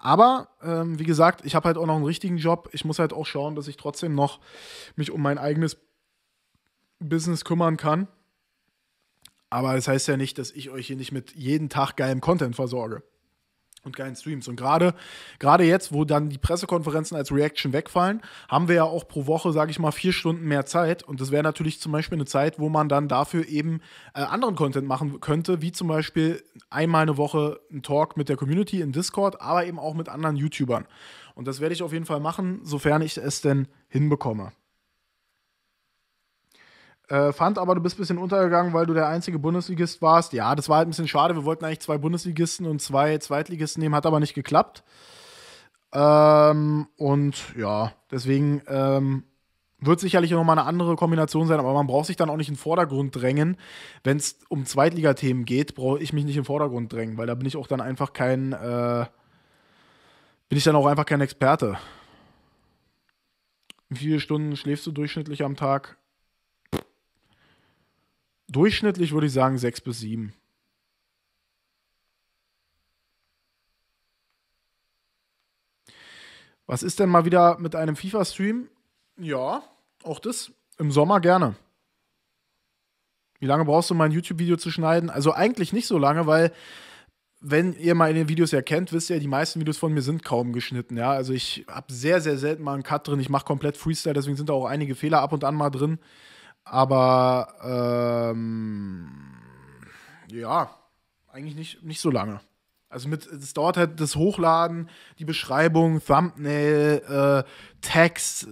Aber ähm, wie gesagt, ich habe halt auch noch einen richtigen Job. Ich muss halt auch schauen, dass ich trotzdem noch mich um mein eigenes Business kümmern kann. Aber das heißt ja nicht, dass ich euch hier nicht mit jeden Tag geilem Content versorge und geilen Streams. Und gerade gerade jetzt, wo dann die Pressekonferenzen als Reaction wegfallen, haben wir ja auch pro Woche, sage ich mal, vier Stunden mehr Zeit. Und das wäre natürlich zum Beispiel eine Zeit, wo man dann dafür eben äh, anderen Content machen könnte, wie zum Beispiel einmal eine Woche einen Talk mit der Community in Discord, aber eben auch mit anderen YouTubern. Und das werde ich auf jeden Fall machen, sofern ich es denn hinbekomme. Äh, fand aber, du bist ein bisschen untergegangen, weil du der einzige Bundesligist warst. Ja, das war halt ein bisschen schade. Wir wollten eigentlich zwei Bundesligisten und zwei Zweitligisten nehmen, hat aber nicht geklappt. Ähm, und ja, deswegen ähm, wird sicherlich nochmal eine andere Kombination sein, aber man braucht sich dann auch nicht in den Vordergrund drängen. Wenn es um Zweitligathemen geht, brauche ich mich nicht in den Vordergrund drängen, weil da bin ich auch dann einfach kein, äh, bin ich dann auch einfach kein Experte. Wie viele Stunden schläfst du durchschnittlich am Tag? Durchschnittlich würde ich sagen sechs bis sieben. Was ist denn mal wieder mit einem FIFA-Stream? Ja, auch das. Im Sommer gerne. Wie lange brauchst du mal ein YouTube-Video zu schneiden? Also eigentlich nicht so lange, weil wenn ihr meine Videos erkennt, ja wisst ihr, die meisten Videos von mir sind kaum geschnitten. Ja? Also ich habe sehr, sehr selten mal einen Cut drin. Ich mache komplett Freestyle, deswegen sind da auch einige Fehler ab und an mal drin. Aber ähm, ja, eigentlich nicht, nicht so lange. Also mit, es dauert halt das Hochladen, die Beschreibung, Thumbnail, äh, Text, äh,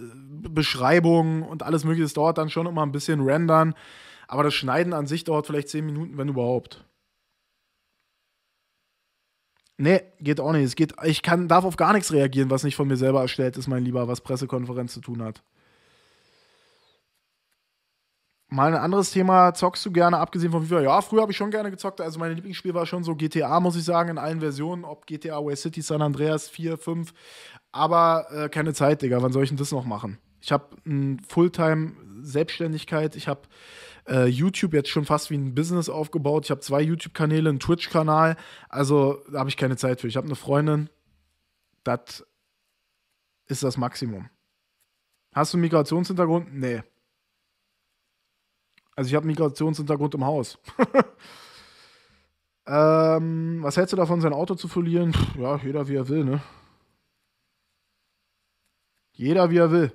Beschreibung und alles mögliche. Das dauert dann schon immer ein bisschen rendern. Aber das Schneiden an sich dauert vielleicht 10 Minuten, wenn überhaupt. Nee, geht auch nicht. Es geht, ich kann, darf auf gar nichts reagieren, was nicht von mir selber erstellt ist, mein Lieber, was Pressekonferenz zu tun hat. Mal ein anderes Thema, zockst du gerne, abgesehen von FIFA? Ja, früher habe ich schon gerne gezockt. Also mein Lieblingsspiel war schon so GTA, muss ich sagen, in allen Versionen, ob GTA West City, San Andreas 4, 5. Aber äh, keine Zeit, Digga. Wann soll ich denn das noch machen? Ich habe eine Fulltime-Selbstständigkeit. Ich habe äh, YouTube jetzt schon fast wie ein Business aufgebaut. Ich habe zwei YouTube-Kanäle, einen Twitch-Kanal. Also da habe ich keine Zeit für. Ich habe eine Freundin. Das ist das Maximum. Hast du einen Migrationshintergrund? Nee. Also ich habe Migrationshintergrund im Haus. ähm, was hältst du davon, sein Auto zu verlieren? Ja, jeder wie er will, ne? Jeder wie er will.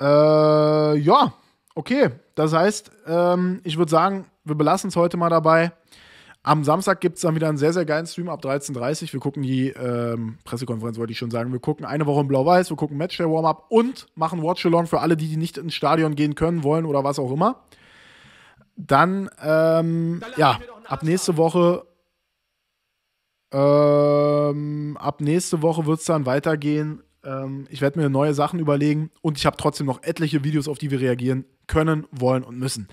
Äh, ja, okay. Das heißt, ähm, ich würde sagen, wir belassen es heute mal dabei. Am Samstag gibt es dann wieder einen sehr, sehr geilen Stream ab 13.30 Uhr. Wir gucken die ähm, Pressekonferenz, wollte ich schon sagen. Wir gucken eine Woche in Blau-Weiß, wir gucken Matchday-Warm-Up und machen Watch-Along für alle, die, die nicht ins Stadion gehen können, wollen oder was auch immer. Dann, ähm, dann ja, ab nächste Woche ähm, ab nächste Woche wird es dann weitergehen. Ähm, ich werde mir neue Sachen überlegen und ich habe trotzdem noch etliche Videos, auf die wir reagieren können, wollen und müssen.